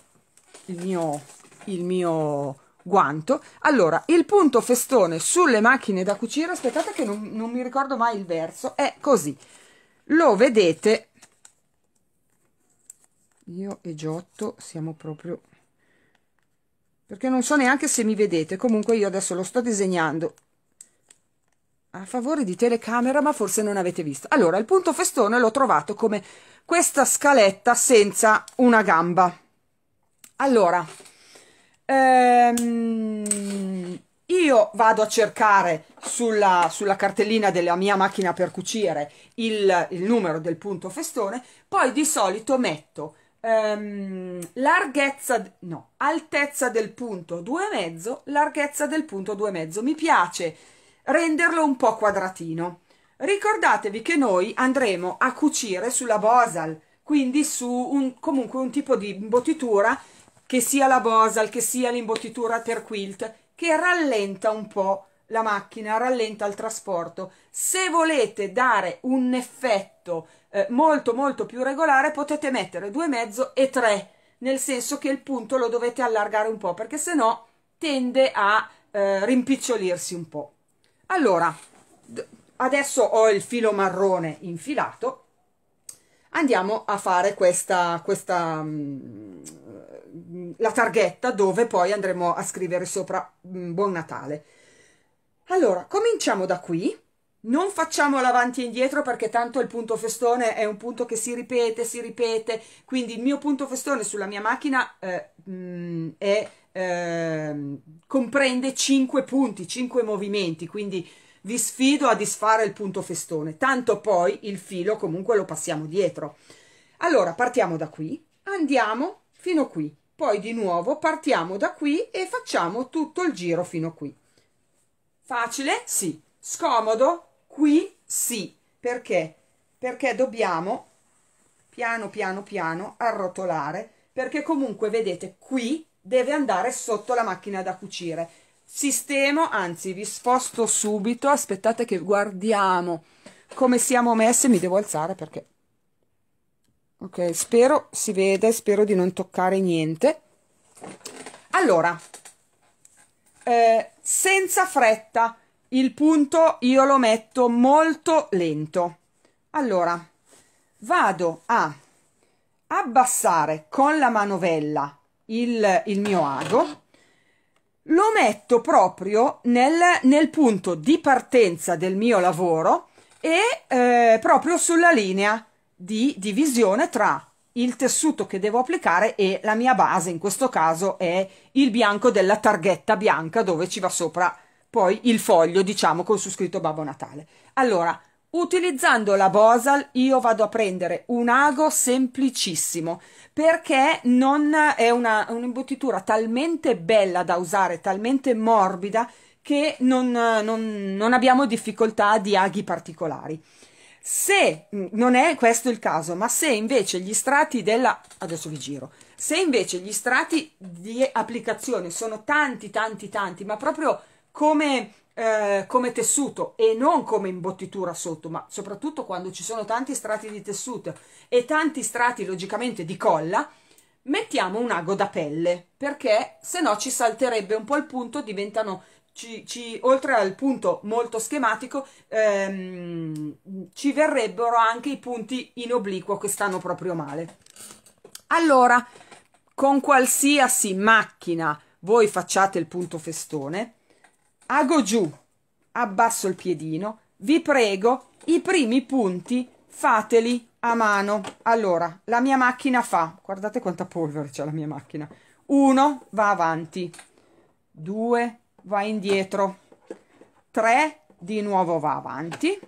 il mio, il mio guanto. Allora, il punto festone sulle macchine da cucire, aspettate che non, non mi ricordo mai il verso, è così. Lo vedete, io e Giotto siamo proprio... perché non so neanche se mi vedete, comunque io adesso lo sto disegnando a favore di telecamera, ma forse non avete visto. Allora, il punto festone l'ho trovato come questa scaletta senza una gamba. Allora, ehm, io vado a cercare sulla, sulla, cartellina della mia macchina per cucire il, il numero del punto festone, poi di solito metto ehm, larghezza, no, altezza del punto 2,5, larghezza del punto 2,5. Mi piace renderlo un po' quadratino. Ricordatevi che noi andremo a cucire sulla bosal, quindi su un, comunque un tipo di imbottitura che sia la bosal, che sia l'imbottitura per quilt, che rallenta un po' la macchina, rallenta il trasporto. Se volete dare un effetto eh, molto molto più regolare potete mettere 2,5 e tre, nel senso che il punto lo dovete allargare un po' perché sennò tende a eh, rimpicciolirsi un po' allora adesso ho il filo marrone infilato andiamo a fare questa, questa mm, mm, la targhetta dove poi andremo a scrivere sopra mm, buon natale allora cominciamo da qui non facciamo l'avanti e indietro perché tanto il punto festone è un punto che si ripete, si ripete, quindi il mio punto festone sulla mia macchina eh, è Ehm, comprende 5 punti, 5 movimenti, quindi vi sfido a disfare il punto festone, tanto poi il filo comunque lo passiamo dietro. Allora partiamo da qui, andiamo fino qui, poi di nuovo partiamo da qui e facciamo tutto il giro fino qui. Facile? Sì. Scomodo? Qui sì. Perché? Perché dobbiamo piano piano piano arrotolare, perché comunque vedete qui deve andare sotto la macchina da cucire sistemo anzi vi sposto subito aspettate che guardiamo come siamo messe mi devo alzare perché ok spero si vede spero di non toccare niente allora eh, senza fretta il punto io lo metto molto lento allora vado a abbassare con la manovella il, il mio ago lo metto proprio nel, nel, punto di partenza del mio lavoro e eh, proprio sulla linea di divisione tra il tessuto che devo applicare e la mia base, in questo caso è il bianco della targhetta bianca dove ci va sopra poi il foglio, diciamo, con su scritto Babbo Natale. Allora, Utilizzando la Bosal io vado a prendere un ago semplicissimo perché non è una, un'imbottitura talmente bella da usare, talmente morbida che non, non, non abbiamo difficoltà di aghi particolari. Se mm, non è questo il caso, ma se invece gli strati della adesso vi giro, se invece gli strati di applicazione sono tanti tanti tanti, ma proprio come eh, come tessuto e non come imbottitura sotto, ma soprattutto quando ci sono tanti strati di tessuto e tanti strati logicamente di colla, mettiamo un ago da pelle perché se no ci salterebbe un po' il punto, diventano ci, ci, oltre al punto molto schematico, ehm, ci verrebbero anche i punti in obliquo che stanno proprio male. Allora, con qualsiasi macchina voi facciate il punto festone, ago giù, abbasso il piedino, vi prego, i primi punti fateli a mano. Allora, la mia macchina fa, guardate quanta polvere c'è la mia macchina. Uno va avanti, due va indietro, tre di nuovo va avanti,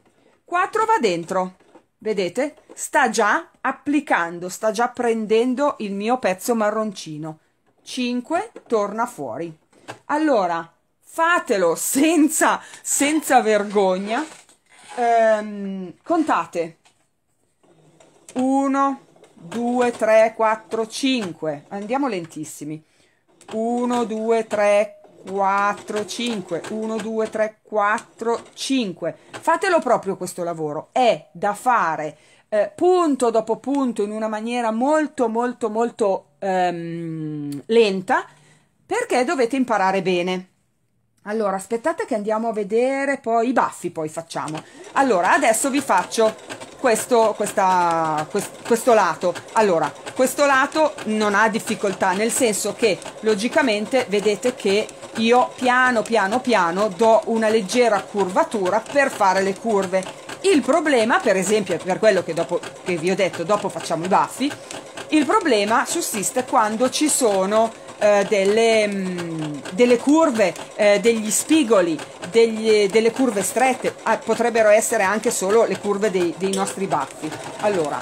quattro va dentro. Vedete? Sta già applicando, sta già prendendo il mio pezzo marroncino. 5 torna fuori. Allora, fatelo senza, senza vergogna. Ehm, contate 1, 2, 3, 4, 5. Andiamo lentissimi. 1, 2, 3, 4, 5. 1, 2, 3, 4, 5. Fatelo proprio questo lavoro. È da fare eh, punto dopo punto in una maniera molto, molto, molto ehm, lenta perché dovete imparare bene. Allora, aspettate che andiamo a vedere poi i baffi, poi facciamo. Allora, adesso vi faccio questo, questa, quest, questo lato. Allora, questo lato non ha difficoltà, nel senso che logicamente vedete che io piano piano piano do una leggera curvatura per fare le curve. Il problema, per esempio, per quello che, dopo, che vi ho detto, dopo facciamo i baffi, il problema sussiste quando ci sono eh, delle, mh, mm, delle, curve, eh, degli spigoli, degli, delle curve strette, ah, potrebbero essere anche solo le curve dei, dei nostri baffi. Allora,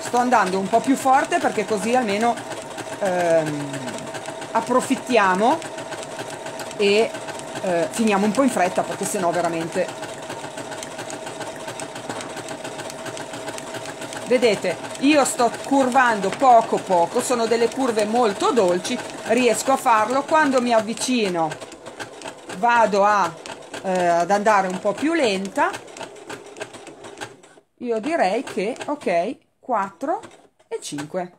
sto andando un po' più forte perché così almeno ehm, approfittiamo e eh, finiamo un po' in fretta perché sennò veramente Vedete, io sto curvando poco poco, sono delle curve molto dolci, riesco a farlo. Quando mi avvicino vado a, eh, ad andare un po' più lenta. Io direi che, ok, 4 e 5.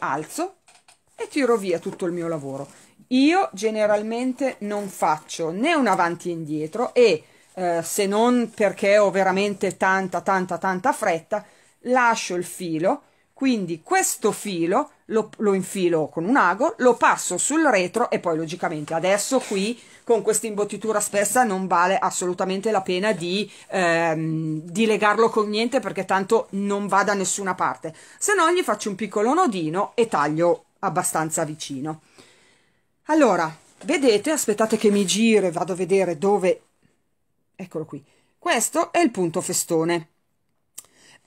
Alzo e tiro via tutto il mio lavoro. Io generalmente non faccio né un avanti e indietro e eh, se non perché ho veramente tanta tanta tanta fretta, lascio il filo, quindi questo filo lo, lo infilo con un ago, lo passo sul retro e poi logicamente adesso qui con questa imbottitura spessa non vale assolutamente la pena di, ehm, di legarlo con niente perché tanto non va da nessuna parte, se no gli faccio un piccolo nodino e taglio abbastanza vicino. Allora, vedete, aspettate che mi giro e vado a vedere dove... Eccolo qui. Questo è il punto festone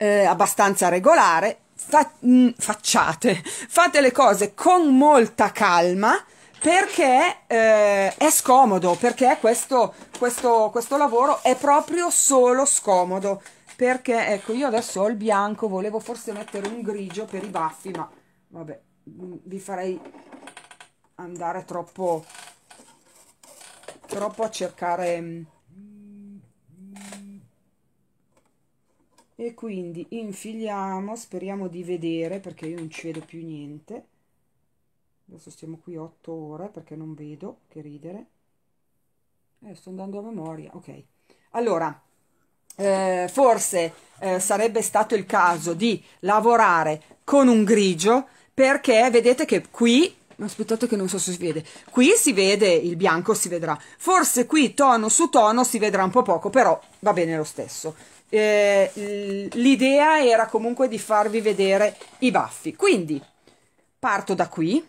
eh, abbastanza regolare, fa- mh, mm, facciate, fate le cose con molta calma perché eh, è scomodo, perché questo, questo, questo lavoro è proprio solo scomodo. Perché ecco, io adesso ho il bianco, volevo forse mettere un grigio per i baffi, ma vabbè, mm, vi farei andare troppo, troppo a cercare mm, e quindi infiliamo speriamo di vedere perché io non ci vedo più niente adesso stiamo qui 8 ore perché non vedo che ridere eh, sto andando a memoria ok allora eh, forse eh, sarebbe stato il caso di lavorare con un grigio perché vedete che qui aspettate che non so se si vede qui si vede il bianco si vedrà forse qui tono su tono si vedrà un po' poco però va bene lo stesso eh, l'idea era comunque di farvi vedere i baffi. Quindi parto da qui,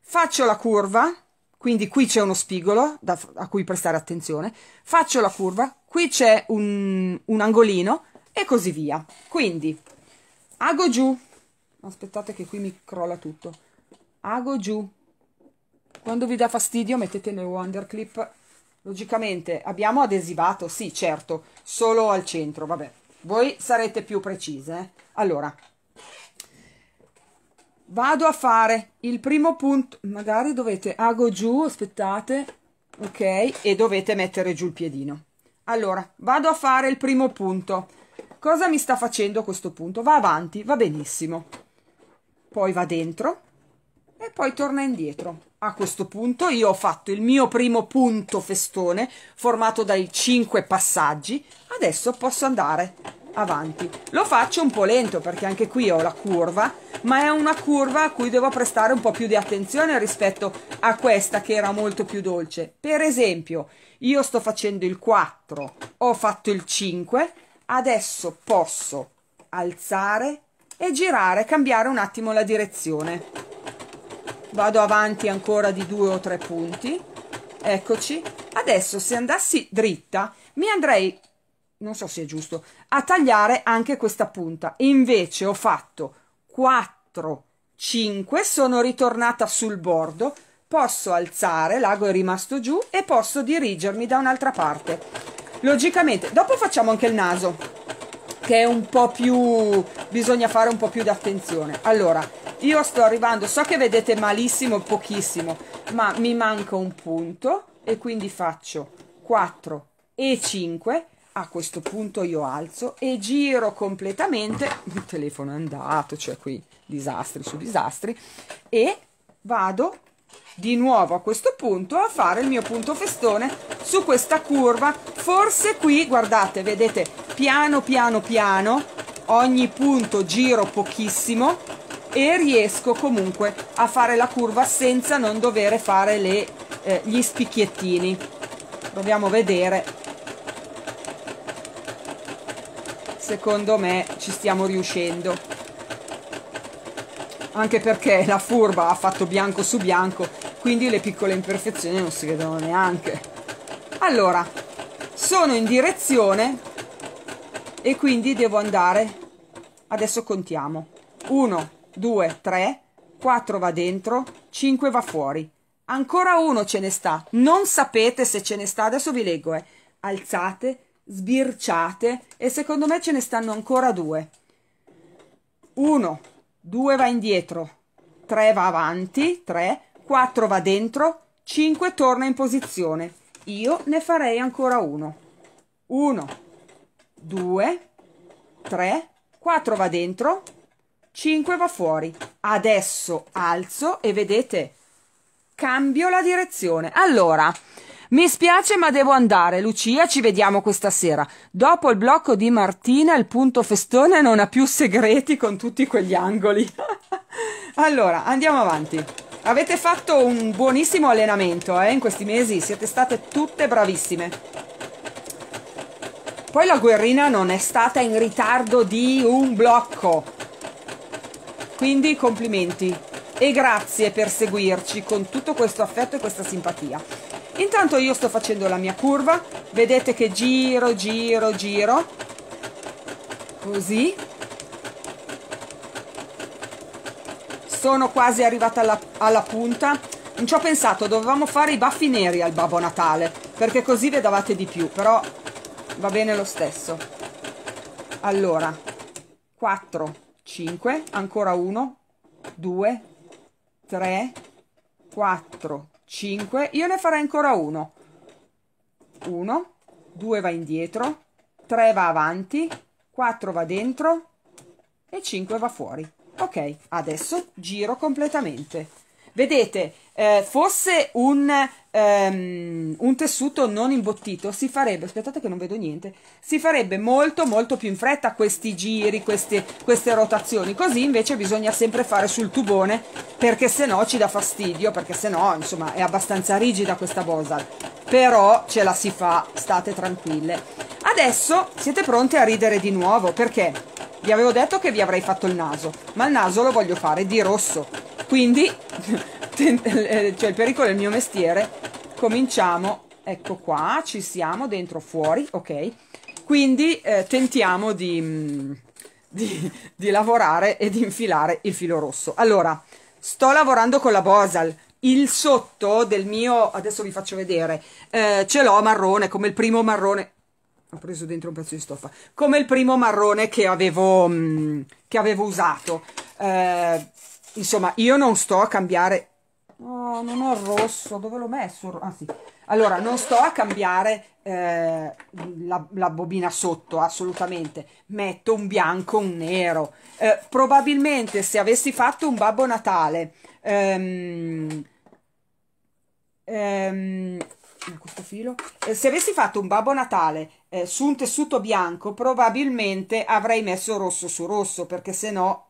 faccio la curva, quindi qui c'è uno spigolo da, a cui prestare attenzione, faccio la curva, qui c'è un, un angolino e così via. Quindi ago giù, aspettate che qui mi crolla tutto, ago giù, quando vi dà fastidio mettete le wonder clip logicamente abbiamo adesivato, sì certo, solo al centro, vabbè, voi sarete più precise. Eh? Allora, vado a fare il primo punto, magari dovete, ago giù, aspettate, ok, e dovete mettere giù il piedino. Allora, vado a fare il primo punto. Cosa mi sta facendo questo punto? Va avanti, va benissimo. Poi va dentro, e poi torna indietro. A questo punto io ho fatto il mio primo punto festone formato dai 5 passaggi, adesso posso andare avanti. Lo faccio un po' lento perché anche qui ho la curva, ma è una curva a cui devo prestare un po' più di attenzione rispetto a questa che era molto più dolce. Per esempio, io sto facendo il 4, ho fatto il 5, adesso posso alzare e girare, cambiare un attimo la direzione vado avanti ancora di due o tre punti eccoci adesso se andassi dritta mi andrei non so se è giusto a tagliare anche questa punta invece ho fatto 4 5 sono ritornata sul bordo posso alzare l'ago è rimasto giù e posso dirigermi da un'altra parte logicamente dopo facciamo anche il naso che è un po' più bisogna fare un po' più di attenzione allora io sto arrivando so che vedete malissimo pochissimo ma mi manca un punto e quindi faccio 4 e 5 a questo punto io alzo e giro completamente il telefono è andato cioè qui disastri su disastri e vado di nuovo a questo punto a fare il mio punto festone su questa curva forse qui guardate vedete piano piano piano ogni punto giro pochissimo e riesco comunque a fare la curva senza non dover fare le, eh, gli spicchiettini proviamo a vedere secondo me ci stiamo riuscendo anche perché la furba ha fatto bianco su bianco, quindi le piccole imperfezioni non si vedono neanche. Allora, sono in direzione e quindi devo andare, adesso contiamo, 1, 2, 3, 4 va dentro, 5 va fuori, ancora uno ce ne sta, non sapete se ce ne sta, adesso vi leggo, eh. alzate, sbirciate e secondo me ce ne stanno ancora due. 1, 2 va indietro, 3 va avanti, 3, 4 va dentro, 5 torna in posizione. Io ne farei ancora uno. 1, 2, 3, 4 va dentro, 5 va fuori. Adesso alzo e vedete, cambio la direzione. Allora, mi spiace ma devo andare, Lucia, ci vediamo questa sera. Dopo il blocco di Martina, il punto festone non ha più segreti con tutti quegli angoli. allora, andiamo avanti. Avete fatto un buonissimo allenamento eh, in questi mesi, siete state tutte bravissime. Poi la guerrina non è stata in ritardo di un blocco. Quindi complimenti e grazie per seguirci con tutto questo affetto e questa simpatia intanto io sto facendo la mia curva vedete che giro giro giro così sono quasi arrivata alla, alla punta non ci ho pensato dovevamo fare i baffi neri al babbo natale perché così vedavate di più però va bene lo stesso allora 4 5 ancora 1 2 3 4 5, io ne farei ancora uno. 1, 2 va indietro, 3 va avanti, 4 va dentro e 5 va fuori. Ok, adesso giro completamente. Vedete, eh, fosse un, um, un, tessuto non imbottito, si farebbe, aspettate che non vedo niente, si farebbe molto molto più in fretta questi giri, queste, queste rotazioni, così invece bisogna sempre fare sul tubone perché se no ci dà fastidio, perché se no insomma è abbastanza rigida questa bosal, però ce la si fa, state tranquille. Adesso siete pronte a ridere di nuovo perché vi avevo detto che vi avrei fatto il naso, ma il naso lo voglio fare di rosso quindi, eh, cioè il pericolo del mio mestiere, cominciamo, ecco qua, ci siamo, dentro, fuori, ok? Quindi eh, tentiamo di, mm, di, di lavorare e di infilare il filo rosso. Allora, sto lavorando con la Bosal, il sotto del mio, adesso vi faccio vedere, eh, ce l'ho marrone, come il primo marrone, ho preso dentro un pezzo di stoffa, come il primo marrone che avevo, mh, mm, che avevo usato. Eh, insomma, io non sto a cambiare... No, oh, non ho il rosso, dove l'ho messo? Ah, sì. Allora, non sto a cambiare eh, la, la, bobina sotto, assolutamente. Metto un bianco, un nero. Eh, probabilmente se avessi fatto un Babbo Natale... Ehm, ehm, questo filo, eh, se avessi fatto un Babbo Natale eh, su un tessuto bianco, probabilmente avrei messo rosso su rosso, perché se no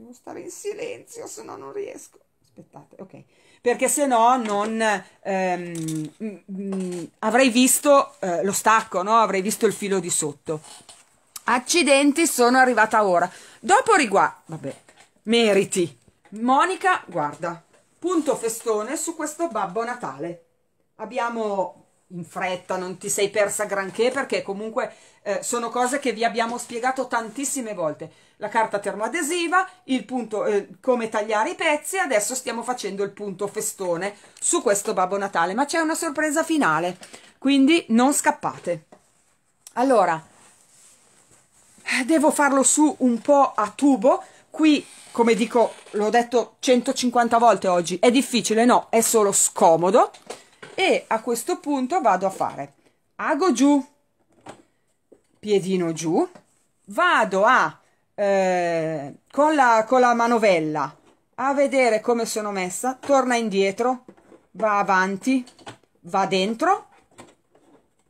Devo stare in silenzio, se no non riesco. Aspettate, ok. Perché se no non ehm, mh, mm, mh, mm, avrei visto eh, lo stacco, no? Avrei visto il filo di sotto. Accidenti, sono arrivata ora. Dopo riguardo... Vabbè, meriti. Monica, guarda, punto festone su questo Babbo Natale. Abbiamo in fretta, non ti sei persa granché perché comunque eh, sono cose che vi abbiamo spiegato tantissime volte. La carta termoadesiva, il punto, eh, come tagliare i pezzi, e adesso stiamo facendo il punto festone su questo Babbo Natale, ma c'è una sorpresa finale, quindi non scappate. Allora, devo farlo su un po' a tubo, qui come dico, l'ho detto 150 volte oggi, è difficile, no, è solo scomodo e a questo punto vado a fare ago giù piedino giù vado a eh, con, la, con la manovella a vedere come sono messa torna indietro va avanti va dentro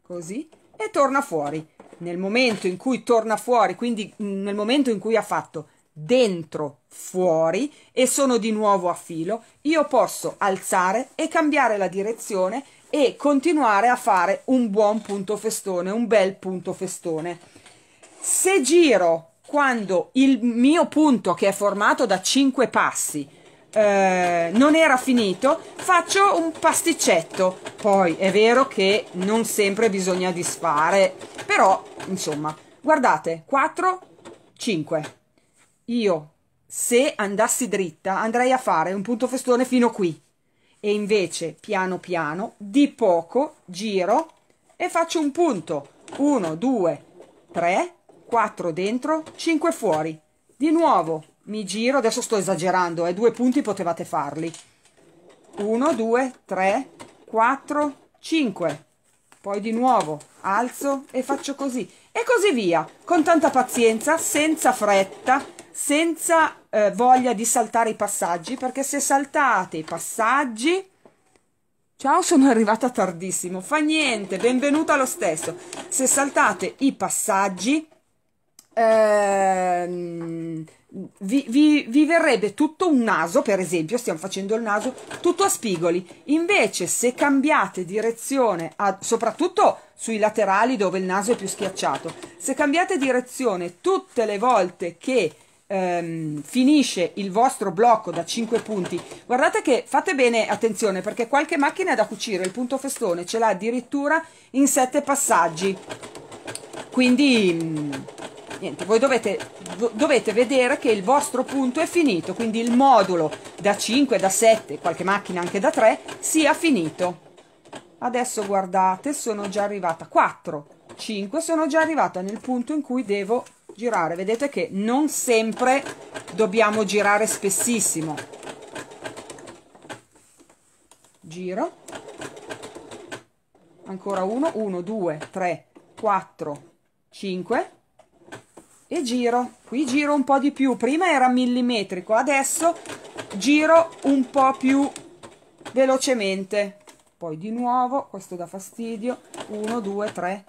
così e torna fuori nel momento in cui torna fuori quindi nel momento in cui ha fatto dentro, fuori e sono di nuovo a filo, io posso alzare e cambiare la direzione e continuare a fare un buon punto festone, un bel punto festone. Se giro quando il mio punto che è formato da 5 passi eh, non era finito, faccio un pasticcetto. Poi è vero che non sempre bisogna disfare, però insomma, guardate, 4, 5 io se andassi dritta andrei a fare un punto festone fino qui e invece piano piano di poco giro e faccio un punto 1 2 3 4 dentro 5 fuori di nuovo mi giro adesso sto esagerando e eh, due punti potevate farli 1 2 3 4 5 poi di nuovo alzo e faccio così e così via, con tanta pazienza, senza fretta, senza eh, voglia di saltare i passaggi, perché se saltate i passaggi... Ciao, sono arrivata tardissimo, fa niente, benvenuta lo stesso. Se saltate i passaggi... Ehm vi, vi, vi, verrebbe tutto un naso, per esempio, stiamo facendo il naso, tutto a spigoli. Invece se cambiate direzione, a, soprattutto sui laterali dove il naso è più schiacciato, se cambiate direzione tutte le volte che ehm, finisce il vostro blocco da 5 punti, guardate che fate bene attenzione perché qualche macchina da cucire, il punto festone ce l'ha addirittura in 7 passaggi. Quindi... Mh, mm, niente, voi dovete, dovete vedere che il vostro punto è finito, quindi il modulo da 5, da 7, qualche macchina anche da 3, sia finito. Adesso guardate, sono già arrivata 4, 5, sono già arrivata nel punto in cui devo girare. Vedete che non sempre dobbiamo girare spessissimo. Giro. Ancora 1, 1, 2, 3, 4, 5 e giro qui giro un po di più prima era millimetrico adesso giro un po più velocemente poi di nuovo questo dà fastidio 1 2 3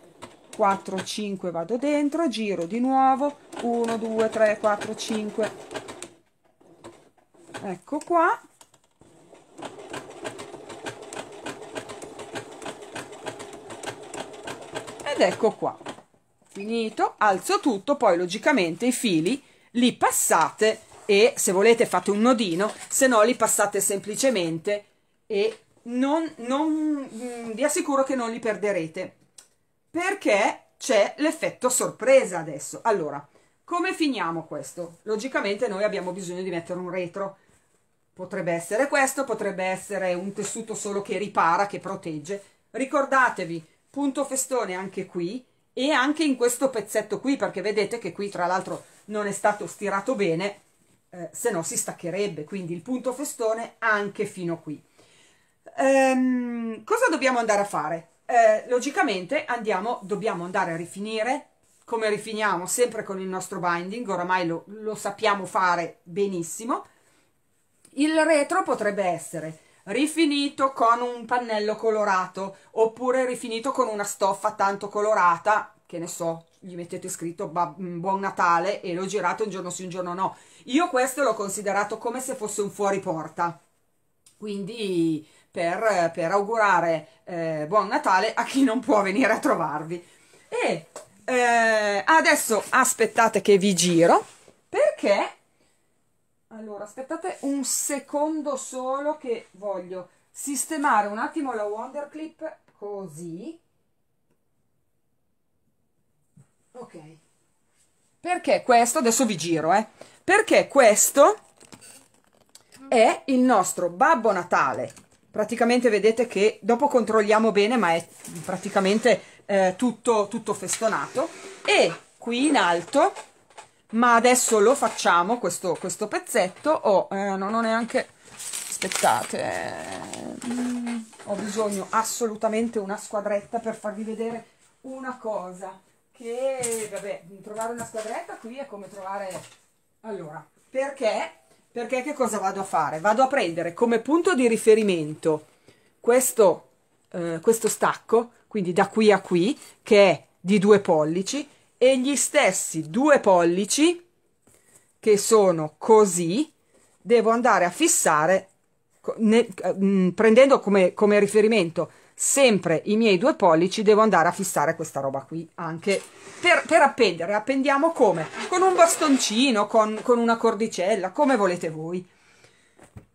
4 5 vado dentro giro di nuovo 1 2 3 4 5 ecco qua ed ecco qua finito alzo tutto poi logicamente i fili li passate e se volete fate un nodino se no li passate semplicemente e non, non mm, vi assicuro che non li perderete perché c'è l'effetto sorpresa adesso allora come finiamo questo? Logicamente noi abbiamo bisogno di mettere un retro. Potrebbe essere questo, potrebbe essere un tessuto solo che ripara, che protegge. Ricordatevi, punto festone anche qui, e anche in questo pezzetto qui perché vedete che qui tra l'altro non è stato stirato bene eh, se no si staccherebbe quindi il punto festone anche fino qui ehm, cosa dobbiamo andare a fare? Eh, logicamente andiamo, dobbiamo andare a rifinire come rifiniamo sempre con il nostro binding oramai lo, lo sappiamo fare benissimo il retro potrebbe essere rifinito con un pannello colorato oppure rifinito con una stoffa tanto colorata che ne so, gli mettete scritto mm, buon Natale e lo girate un giorno sì, un giorno no. Io questo l'ho considerato come se fosse un fuori porta. Quindi per, per augurare eh, buon Natale a chi non può venire a trovarvi. E eh, adesso aspettate che vi giro perché allora, aspettate un secondo solo che voglio sistemare un attimo la Wonder Clip così. Ok. Perché questo, adesso vi giro, eh. Perché questo è il nostro Babbo Natale. Praticamente vedete che dopo controlliamo bene, ma è praticamente eh, tutto, tutto festonato. E qui in alto ma adesso lo facciamo questo, questo pezzetto oh, eh, non ho neanche aspettate mm, ho bisogno assolutamente una squadretta per farvi vedere una cosa che vabbè trovare una squadretta qui è come trovare allora perché perché che cosa vado a fare vado a prendere come punto di riferimento questo eh, questo stacco quindi da qui a qui che è di due pollici e gli stessi due pollici che sono così devo andare a fissare ne, mh, mm, prendendo come, come riferimento sempre i miei due pollici devo andare a fissare questa roba qui anche per, per appendere appendiamo come? con un bastoncino con, con una cordicella come volete voi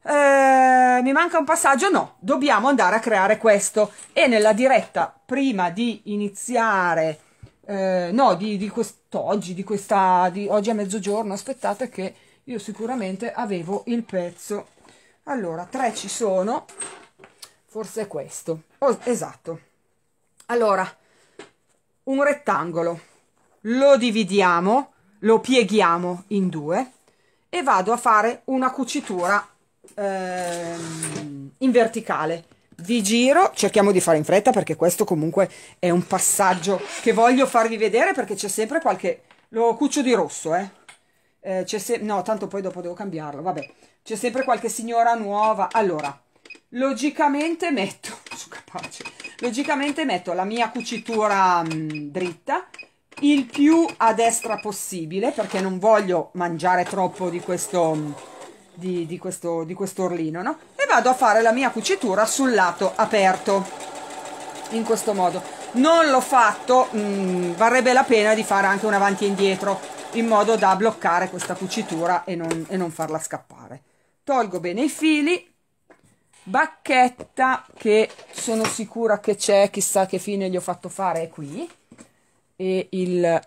eh, mi manca un passaggio? No, dobbiamo andare a creare questo e nella diretta prima di iniziare eh, no, di, di quest'oggi, di questa, di oggi a mezzogiorno, aspettate che io sicuramente avevo il pezzo. Allora, tre ci sono, forse è questo, oh, esatto. Allora, un rettangolo, lo dividiamo, lo pieghiamo in due e vado a fare una cucitura eh, in verticale vi giro, cerchiamo di fare in fretta perché questo comunque è un passaggio che voglio farvi vedere perché c'è sempre qualche... lo cuccio di rosso, eh. eh c'è se... No, tanto poi dopo devo cambiarlo, vabbè. C'è sempre qualche signora nuova. Allora, logicamente metto... Sono capace. Logicamente metto la mia cucitura mh, mm, dritta, il più a destra possibile perché non voglio mangiare troppo di questo... Mh, mm, di, di, questo, di questo orlino, no? vado a fare la mia cucitura sul lato aperto in questo modo non l'ho fatto mh, mm, varrebbe la pena di fare anche un avanti e indietro in modo da bloccare questa cucitura e non, e non farla scappare tolgo bene i fili bacchetta che sono sicura che c'è chissà che fine gli ho fatto fare è qui e il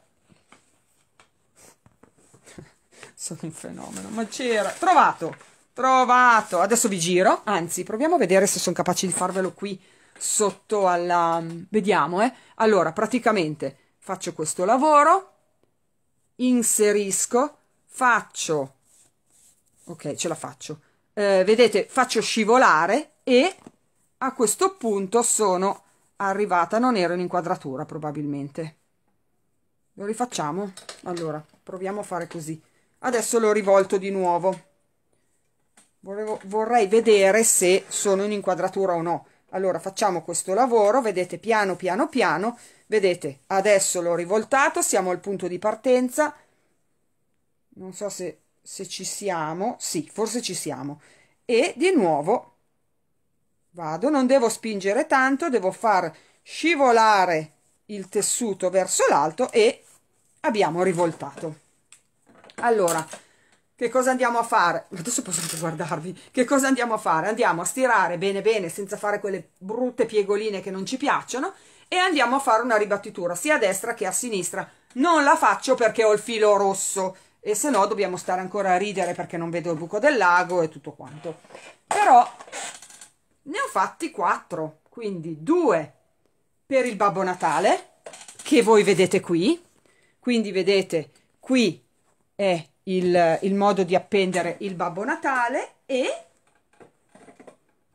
sono un fenomeno ma c'era trovato Trovato! Adesso vi giro, anzi proviamo a vedere se sono capace di farvelo qui sotto alla... vediamo eh. Allora, praticamente faccio questo lavoro, inserisco, faccio... ok, ce la faccio. Eh, vedete, faccio scivolare e a questo punto sono arrivata, non ero in inquadratura probabilmente. Lo rifacciamo? Allora, proviamo a fare così. Adesso l'ho rivolto di nuovo. Volevo, vorrei vedere se sono in inquadratura o no. Allora facciamo questo lavoro, vedete piano piano piano, vedete adesso l'ho rivoltato, siamo al punto di partenza, non so se, se ci siamo, sì forse ci siamo, e di nuovo vado, non devo spingere tanto, devo far scivolare il tessuto verso l'alto e abbiamo rivoltato. Allora, che cosa andiamo a fare? Adesso posso anche guardarvi. Che cosa andiamo a fare? Andiamo a stirare bene bene senza fare quelle brutte piegoline che non ci piacciono e andiamo a fare una ribattitura sia a destra che a sinistra. Non la faccio perché ho il filo rosso e se no dobbiamo stare ancora a ridere perché non vedo il buco del lago e tutto quanto. Però ne ho fatti quattro, quindi due per il Babbo Natale che voi vedete qui, quindi vedete qui è il, il modo di appendere il Babbo Natale e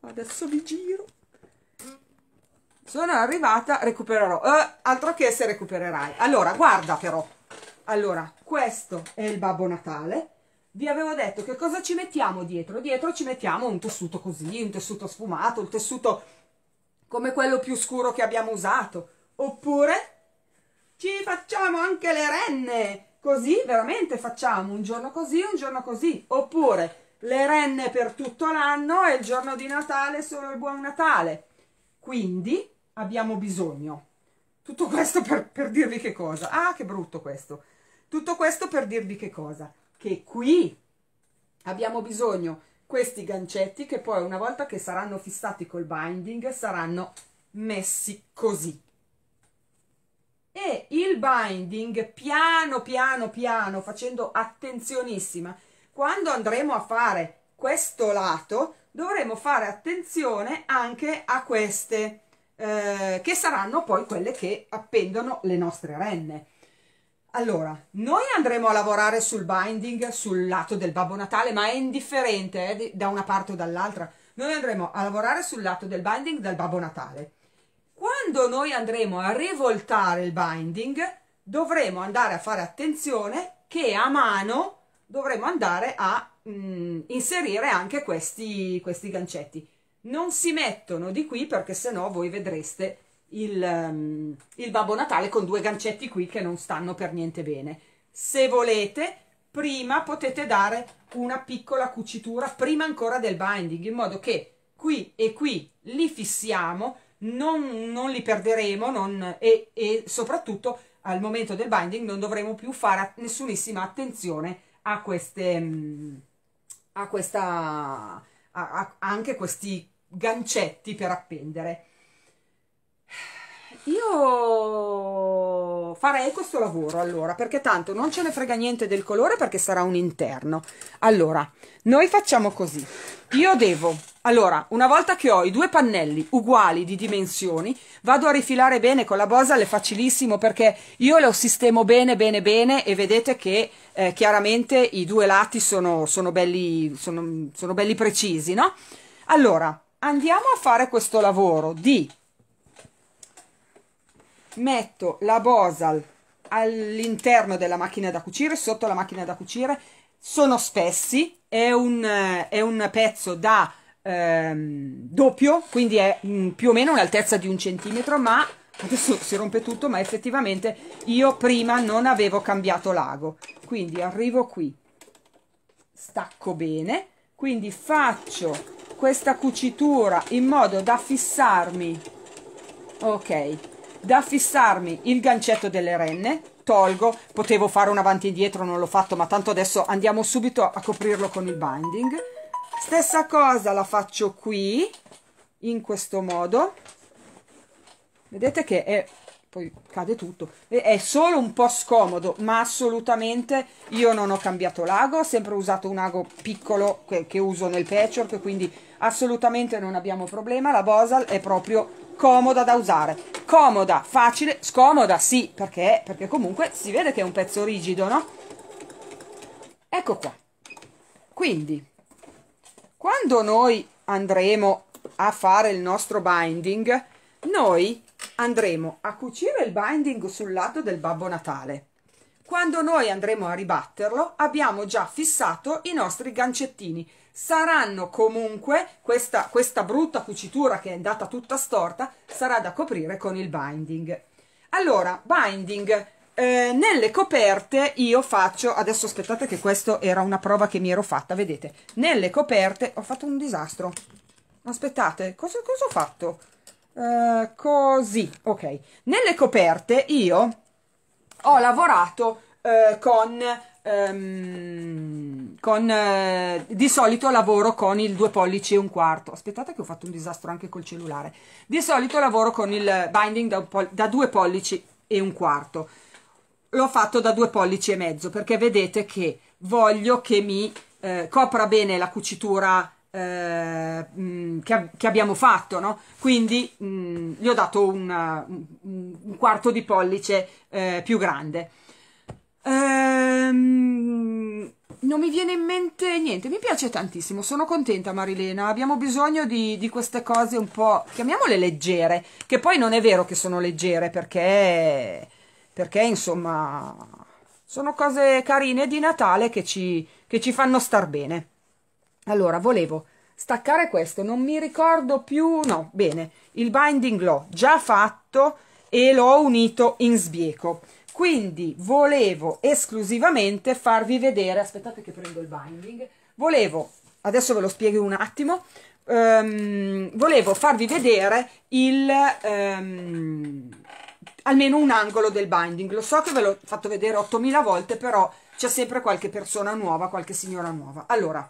adesso vi giro sono arrivata recupererò eh, altro che se recupererai allora guarda però allora questo è il babbo natale vi avevo detto che cosa ci mettiamo dietro dietro ci mettiamo un tessuto così un tessuto sfumato un tessuto come quello più scuro che abbiamo usato oppure ci facciamo anche le renne Così veramente facciamo un giorno così, un giorno così. Oppure le renne per tutto l'anno e il giorno di Natale solo il buon Natale. Quindi abbiamo bisogno. Tutto questo per, per dirvi che cosa? Ah, che brutto questo. Tutto questo per dirvi che cosa? Che qui abbiamo bisogno questi gancetti che poi una volta che saranno fissati col binding saranno messi così e il binding piano piano piano facendo attenzionissima quando andremo a fare questo lato dovremo fare attenzione anche a queste eh, che saranno poi quelle che appendono le nostre renne allora, noi andremo a lavorare sul binding sul lato del Babbo Natale, ma è indifferente eh, da una parte o dall'altra. Noi andremo a lavorare sul lato del binding del Babbo Natale. Quando noi andremo a rivoltare il binding, dovremo andare a fare attenzione che a mano dovremo andare a mh, mm, inserire anche questi, questi gancetti. Non si mettono di qui perché sennò voi vedreste il, um, il Babbo Natale con due gancetti qui che non stanno per niente bene. Se volete, prima potete dare una piccola cucitura, prima ancora del binding, in modo che qui e qui li fissiamo non, non li perderemo non, e, e, soprattutto al momento del binding non dovremo più fare nessunissima attenzione a queste mm, a questa a, a, anche questi gancetti per appendere io farei questo lavoro allora perché tanto non ce ne frega niente del colore perché sarà un interno allora noi facciamo così io devo allora una volta che ho i due pannelli uguali di dimensioni vado a rifilare bene con la bosal è facilissimo perché io lo sistemo bene bene bene e vedete che eh, chiaramente i due lati sono, sono, belli, sono, sono belli precisi no? allora andiamo a fare questo lavoro di metto la Bosal all'interno della macchina da cucire, sotto la macchina da cucire, sono spessi, è un, è un pezzo da ehm, doppio, quindi è mh, mm, più o meno un'altezza di un centimetro, ma adesso si rompe tutto, ma effettivamente io prima non avevo cambiato l'ago, quindi arrivo qui, stacco bene, quindi faccio questa cucitura in modo da fissarmi, ok, da fissarmi il gancetto delle renne tolgo potevo fare un avanti e indietro non l'ho fatto ma tanto adesso andiamo subito a coprirlo con il binding stessa cosa la faccio qui in questo modo vedete che è poi cade tutto è solo un po' scomodo ma assolutamente io non ho cambiato l'ago ho sempre usato un ago piccolo che, che uso nel patchwork quindi assolutamente non abbiamo problema la Bosal è proprio comoda da usare. Comoda, facile, scomoda, sì, perché? Perché comunque si vede che è un pezzo rigido, no? Ecco qua. Quindi, quando noi andremo a fare il nostro binding, noi andremo a cucire il binding sul lato del Babbo Natale. Quando noi andremo a ribatterlo, abbiamo già fissato i nostri gancettini saranno comunque, questa, questa brutta cucitura che è andata tutta storta, sarà da coprire con il binding. Allora, binding, eh, nelle coperte io faccio, adesso aspettate che questa era una prova che mi ero fatta, vedete, nelle coperte ho fatto un disastro, aspettate, cosa, cosa ho fatto? Eh, così, ok, nelle coperte io ho lavorato eh, con, ehm, con eh, di solito lavoro con il due pollici e un quarto. Aspettate che ho fatto un disastro anche col cellulare. Di solito lavoro con il binding da due pollici e un quarto. L'ho fatto da due pollici e mezzo perché vedete che voglio che mi eh, copra bene la cucitura eh, mm, che, che, abbiamo fatto, no? quindi mh, mm, gli ho dato una, un quarto di pollice eh, più grande. Ehm, non mi viene in mente niente, mi piace tantissimo, sono contenta Marilena, abbiamo bisogno di, di queste cose un po', chiamiamole leggere, che poi non è vero che sono leggere perché, perché insomma sono cose carine di Natale che ci, che ci fanno star bene. Allora, volevo staccare questo, non mi ricordo più, no, bene, il binding l'ho già fatto e l'ho unito in sbieco quindi volevo esclusivamente farvi vedere, aspettate che prendo il binding, volevo, adesso ve lo spiego un attimo, um, volevo farvi vedere il, um, almeno un angolo del binding, lo so che ve l'ho fatto vedere 8000 volte, però c'è sempre qualche persona nuova, qualche signora nuova. Allora,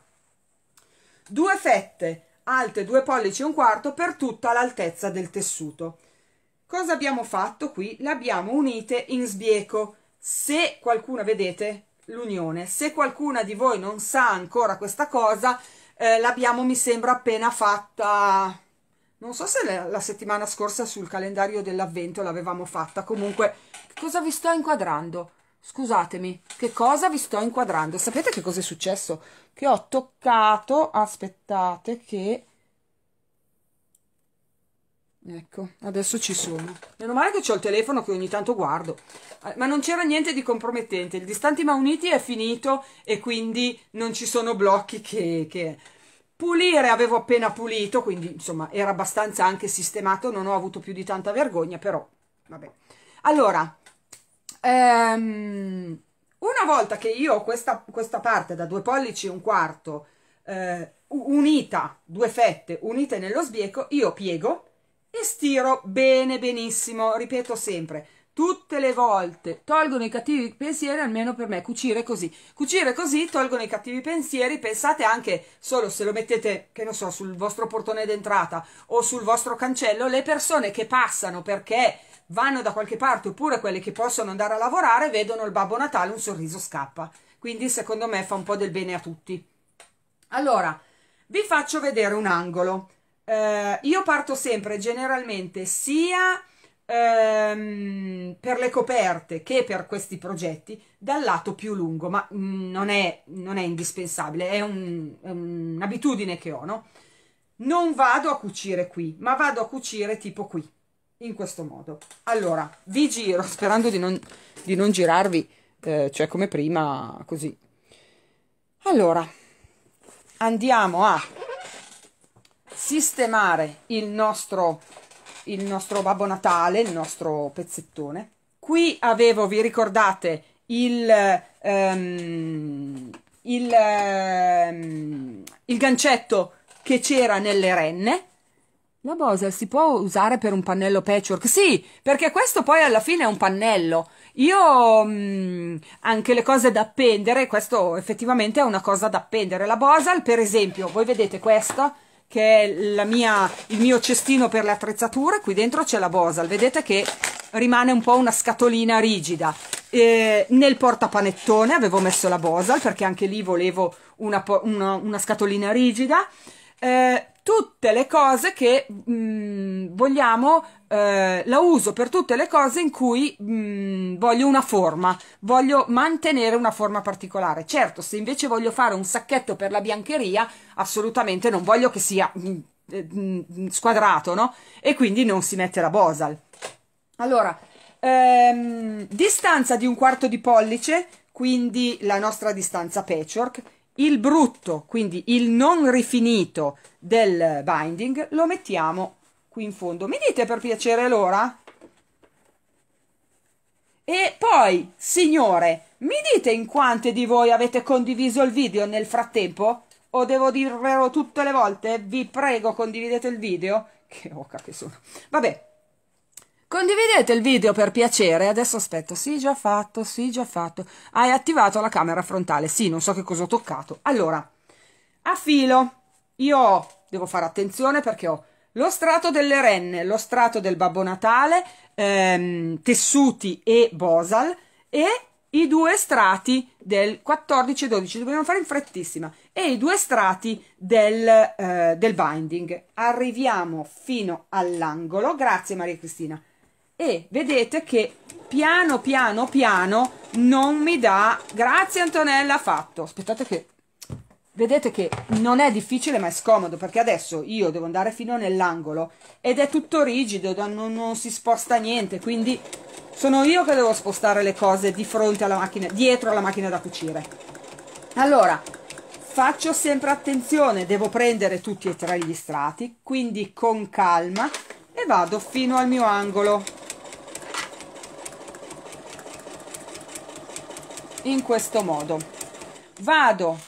due fette alte due pollici e un quarto per tutta l'altezza del tessuto Cosa abbiamo fatto qui? Le abbiamo unite in sbieco. Se qualcuna, vedete, l'unione, se qualcuna di voi non sa ancora questa cosa, eh, l'abbiamo, mi sembra, appena fatta non so se la, la, settimana scorsa sul calendario dell'avvento l'avevamo fatta, comunque cosa vi sto inquadrando? Scusatemi, che cosa vi sto inquadrando? Sapete che cosa è successo? Che ho toccato, aspettate che Ecco, adesso ci sono. Meno male che ho il telefono che ogni tanto guardo. Eh, ma non c'era niente di compromettente. Il distanti ma uniti è finito e quindi non ci sono blocchi che, che... Pulire avevo appena pulito, quindi insomma era abbastanza anche sistemato, non ho avuto più di tanta vergogna, però vabbè. Allora, ehm, una volta che io ho questa, questa parte da due pollici e un quarto eh, unita, due fette unite nello sbieco, io piego e stiro bene benissimo, ripeto sempre, tutte le volte tolgono i cattivi pensieri almeno per me cucire così cucire così tolgono i cattivi pensieri pensate anche solo se lo mettete che non so sul vostro portone d'entrata o sul vostro cancello le persone che passano perché vanno da qualche parte oppure quelle che possono andare a lavorare vedono il babbo natale un sorriso scappa quindi secondo me fa un po' del bene a tutti allora vi faccio vedere un angolo eh, io parto sempre generalmente sia ehm, per le coperte che per questi progetti dal lato più lungo, ma mh, mm, non, è, non, è, indispensabile, è, un, è un'abitudine che ho, no? Non vado a cucire qui, ma vado a cucire tipo qui, in questo modo. Allora, vi giro, sperando di non, di non girarvi, eh, cioè come prima, così. Allora, andiamo a sistemare il nostro, il nostro Babbo Natale, il nostro pezzettone. Qui avevo, vi ricordate, il, um, il, um, il gancetto che c'era nelle renne. La Bosel si può usare per un pannello patchwork? Sì, perché questo poi alla fine è un pannello. Io mh, mm, anche le cose da appendere, questo effettivamente è una cosa da appendere. La Bosel, per esempio, voi vedete questa, che è mia, il mio cestino per le attrezzature, qui dentro c'è la Bosal, vedete che rimane un po' una scatolina rigida. Eh, nel portapanettone avevo messo la Bosal perché anche lì volevo una, una, una scatolina rigida. Eh, tutte le cose che mh, mm, vogliamo, eh, la uso per tutte le cose in cui mh, mm, voglio una forma, voglio mantenere una forma particolare. Certo, se invece voglio fare un sacchetto per la biancheria, assolutamente non voglio che sia mh, mm, eh, squadrato, no? E quindi non si mette la Bosal. Allora, ehm, distanza di un quarto di pollice, quindi la nostra distanza patchwork, il brutto, quindi il non rifinito del binding, lo mettiamo qui in fondo. Mi dite per piacere l'ora? E poi, signore, mi dite in quante di voi avete condiviso il video nel frattempo? O devo dirvelo tutte le volte? Vi prego, condividete il video. Che oca che sono. Vabbè, Condividete il video per piacere, adesso aspetto, sì già fatto, sì già fatto, hai attivato la camera frontale, sì non so che cosa ho toccato, allora a filo io devo fare attenzione perché ho lo strato delle renne, lo strato del Babbo Natale, ehm, tessuti e bosal e i due strati del 14 e 12, dobbiamo fare in frettissima, e i due strati del, eh, del binding. Arriviamo fino all'angolo, grazie Maria Cristina e vedete che piano piano piano non mi dà grazie Antonella fatto aspettate che vedete che non è difficile ma è scomodo perché adesso io devo andare fino nell'angolo ed è tutto rigido non, non, si sposta niente quindi sono io che devo spostare le cose di fronte alla macchina dietro alla macchina da cucire allora faccio sempre attenzione devo prendere tutti e tre gli strati quindi con calma e vado fino al mio angolo in questo modo vado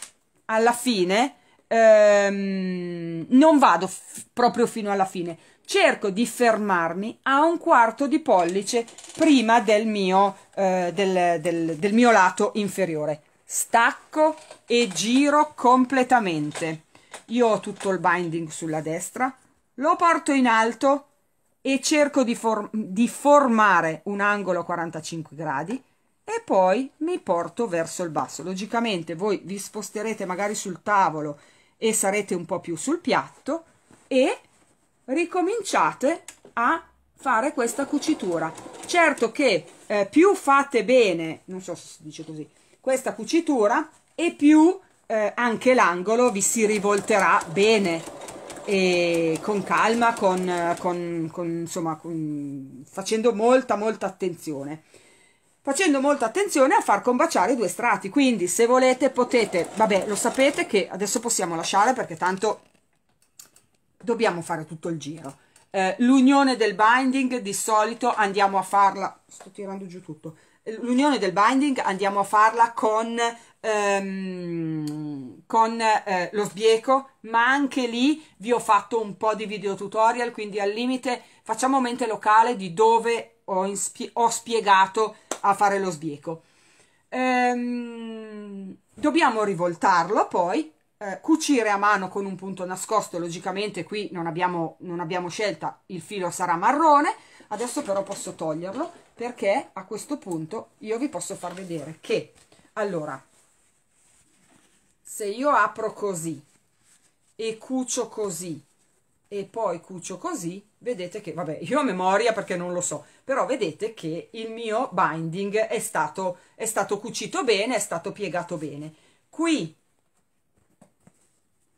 alla fine ehm, non vado proprio fino alla fine cerco di fermarmi a un quarto di pollice prima del mio, eh, del, del, del mio lato inferiore stacco e giro completamente io ho tutto il binding sulla destra lo porto in alto e cerco di, for di formare un angolo 45 gradi e poi mi porto verso il basso. Logicamente voi vi sposterete magari sul tavolo e sarete un po' più sul piatto e ricominciate a fare questa cucitura. Certo che eh, più fate bene, non so se si dice così, questa cucitura e più eh, anche l'angolo vi si rivolterà bene e con calma, con, con, con, insomma, facendo molta molta attenzione facendo molta attenzione a far combaciare i due strati quindi se volete potete vabbè lo sapete che adesso possiamo lasciare perché tanto dobbiamo fare tutto il giro eh, l'unione del binding di solito andiamo a farla sto tirando giù tutto l'unione del binding andiamo a farla con, ehm, con eh, lo sbieco ma anche lì vi ho fatto un po' di video tutorial quindi al limite facciamo mente locale di dove ho, ho spiegato a fare lo sbieco. Ehm, dobbiamo rivoltarlo poi, eh, cucire a mano con un punto nascosto, logicamente qui non abbiamo, non abbiamo scelta, il filo sarà marrone, adesso però posso toglierlo perché a questo punto io vi posso far vedere che, allora, se io apro così e cucio così e poi cucio così, vedete che, vabbè, io a memoria perché non lo so, però vedete che il mio binding è stato, è stato cucito bene, è stato piegato bene. Qui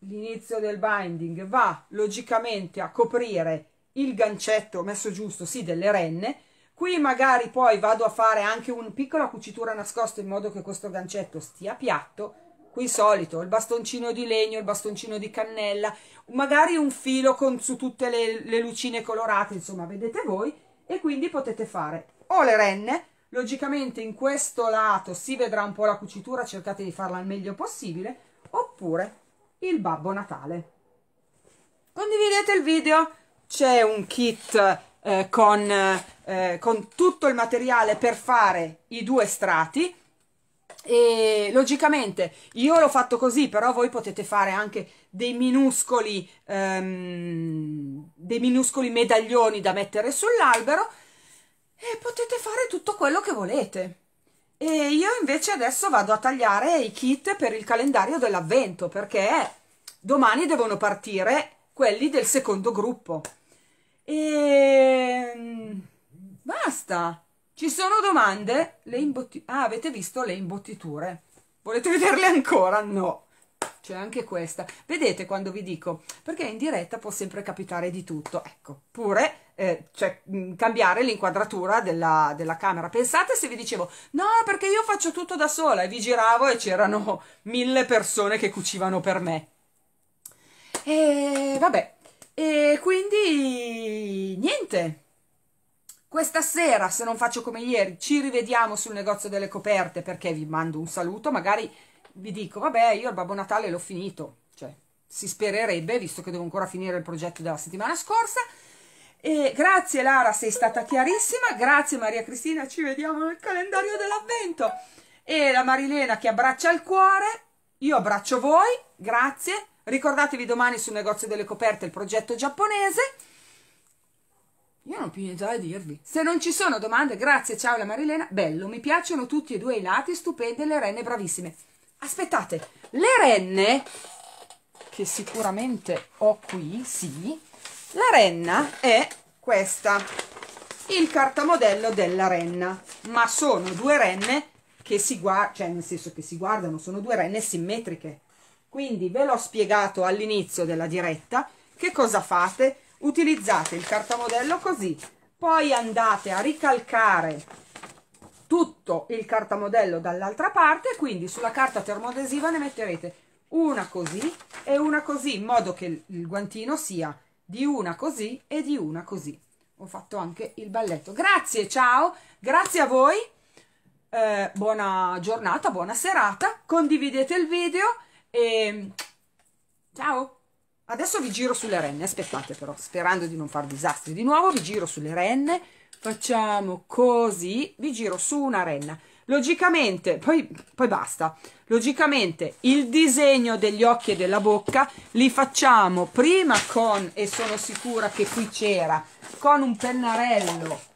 l'inizio del binding va logicamente a coprire il gancetto messo giusto, sì, delle renne, Qui magari poi vado a fare anche una piccola cucitura nascosta in modo che questo gancetto stia piatto. Qui solito il bastoncino di legno, il bastoncino di cannella, magari un filo con su tutte le, le lucine colorate, insomma, vedete voi e quindi potete fare o le renne logicamente in questo lato si vedrà un po' la cucitura cercate di farla al meglio possibile oppure il babbo natale condividete il video c'è un kit eh, con, eh, con tutto il materiale per fare i due strati e logicamente io l'ho fatto così però voi potete fare anche dei minuscoli, um, dei minuscoli medaglioni da mettere sull'albero e potete fare tutto quello che volete. E io invece adesso vado a tagliare i kit per il calendario dell'avvento perché domani devono partire quelli del secondo gruppo. E ehm, basta. Ci sono domande? Le imbotti... Ah, avete visto le imbottiture? Volete vederle ancora? No c'è cioè, anche questa. Vedete quando vi dico, perché in diretta può sempre capitare di tutto, ecco, pure eh, cioè, mm, cambiare l'inquadratura della, della, camera. Pensate se vi dicevo, no, perché io faccio tutto da sola e vi giravo e c'erano mille persone che cucivano per me. E vabbè, e quindi niente. Questa sera, se non faccio come ieri, ci rivediamo sul negozio delle coperte perché vi mando un saluto, magari vi dico, vabbè, io il Babbo Natale l'ho finito, cioè si spererebbe, visto che devo ancora finire il progetto della settimana scorsa. E grazie Lara, sei stata chiarissima, grazie Maria Cristina, ci vediamo nel calendario dell'avvento. E la Marilena che abbraccia il cuore, io abbraccio voi, grazie. Ricordatevi domani sul negozio delle coperte il progetto giapponese. Io non ho più niente da dirvi. Se non ci sono domande, grazie, ciao la Marilena. Bello, mi piacciono tutti e due i lati, stupende le renne bravissime aspettate, le renne, che sicuramente ho qui, sì, la renna è questa, il cartamodello della renna, ma sono due renne che si guardano, cioè nel senso che si guardano, sono due renne simmetriche. Quindi ve l'ho spiegato all'inizio della diretta, che cosa fate? Utilizzate il cartamodello così, poi andate a ricalcare tutto il cartamodello dall'altra parte quindi sulla carta termoadesiva ne metterete una così e una così in modo che il guantino sia di una così e di una così ho fatto anche il balletto grazie ciao grazie a voi eh, buona giornata buona serata condividete il video e ciao adesso vi giro sulle renne aspettate però sperando di non far disastri di nuovo vi giro sulle renne facciamo così, vi giro su una renna. Logicamente, poi, poi basta, logicamente il disegno degli occhi e della bocca li facciamo prima con, e sono sicura che qui c'era, con un pennarello.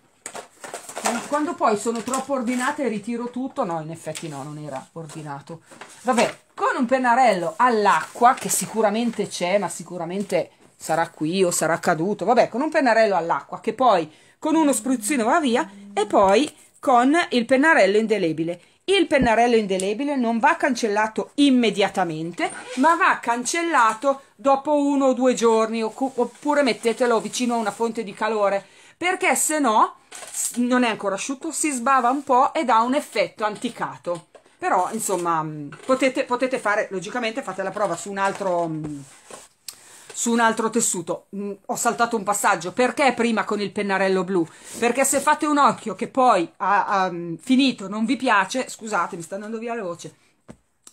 Quando poi sono troppo ordinate ritiro tutto, no in effetti no, non era ordinato. Vabbè, con un pennarello all'acqua, che sicuramente c'è, ma sicuramente sarà qui o sarà caduto, vabbè, con un pennarello all'acqua che poi con uno spruzzino va via e poi con il pennarello indelebile. Il pennarello indelebile non va cancellato immediatamente, ma va cancellato dopo uno o due giorni, oppure mettetelo vicino a una fonte di calore, perché se no non è ancora asciutto, si sbava un po' ed ha un effetto anticato. Però, insomma, mm, potete, potete fare, logicamente fate la prova su un altro mm, su un altro tessuto. Mh, mm, ho saltato un passaggio. Perché prima con il pennarello blu? Perché se fate un occhio che poi ha, ha mm, finito, non vi piace, scusate, mi sta andando via la voce,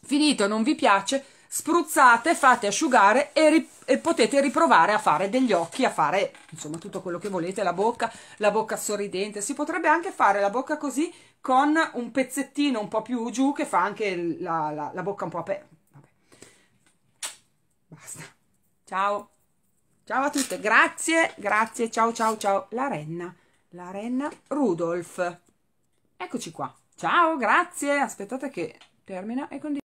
finito, non vi piace, spruzzate, fate asciugare e, e potete riprovare a fare degli occhi, a fare insomma tutto quello che volete, la bocca, la bocca sorridente. Si potrebbe anche fare la bocca così con un pezzettino un po' più giù che fa anche la, la, la bocca un po' aperta. Basta. Ciao. Ciao a tutte. Grazie, grazie. Ciao, ciao, ciao. La renna. La renna Rudolf. Eccoci qua. Ciao, grazie. Aspettate che termina e condivido.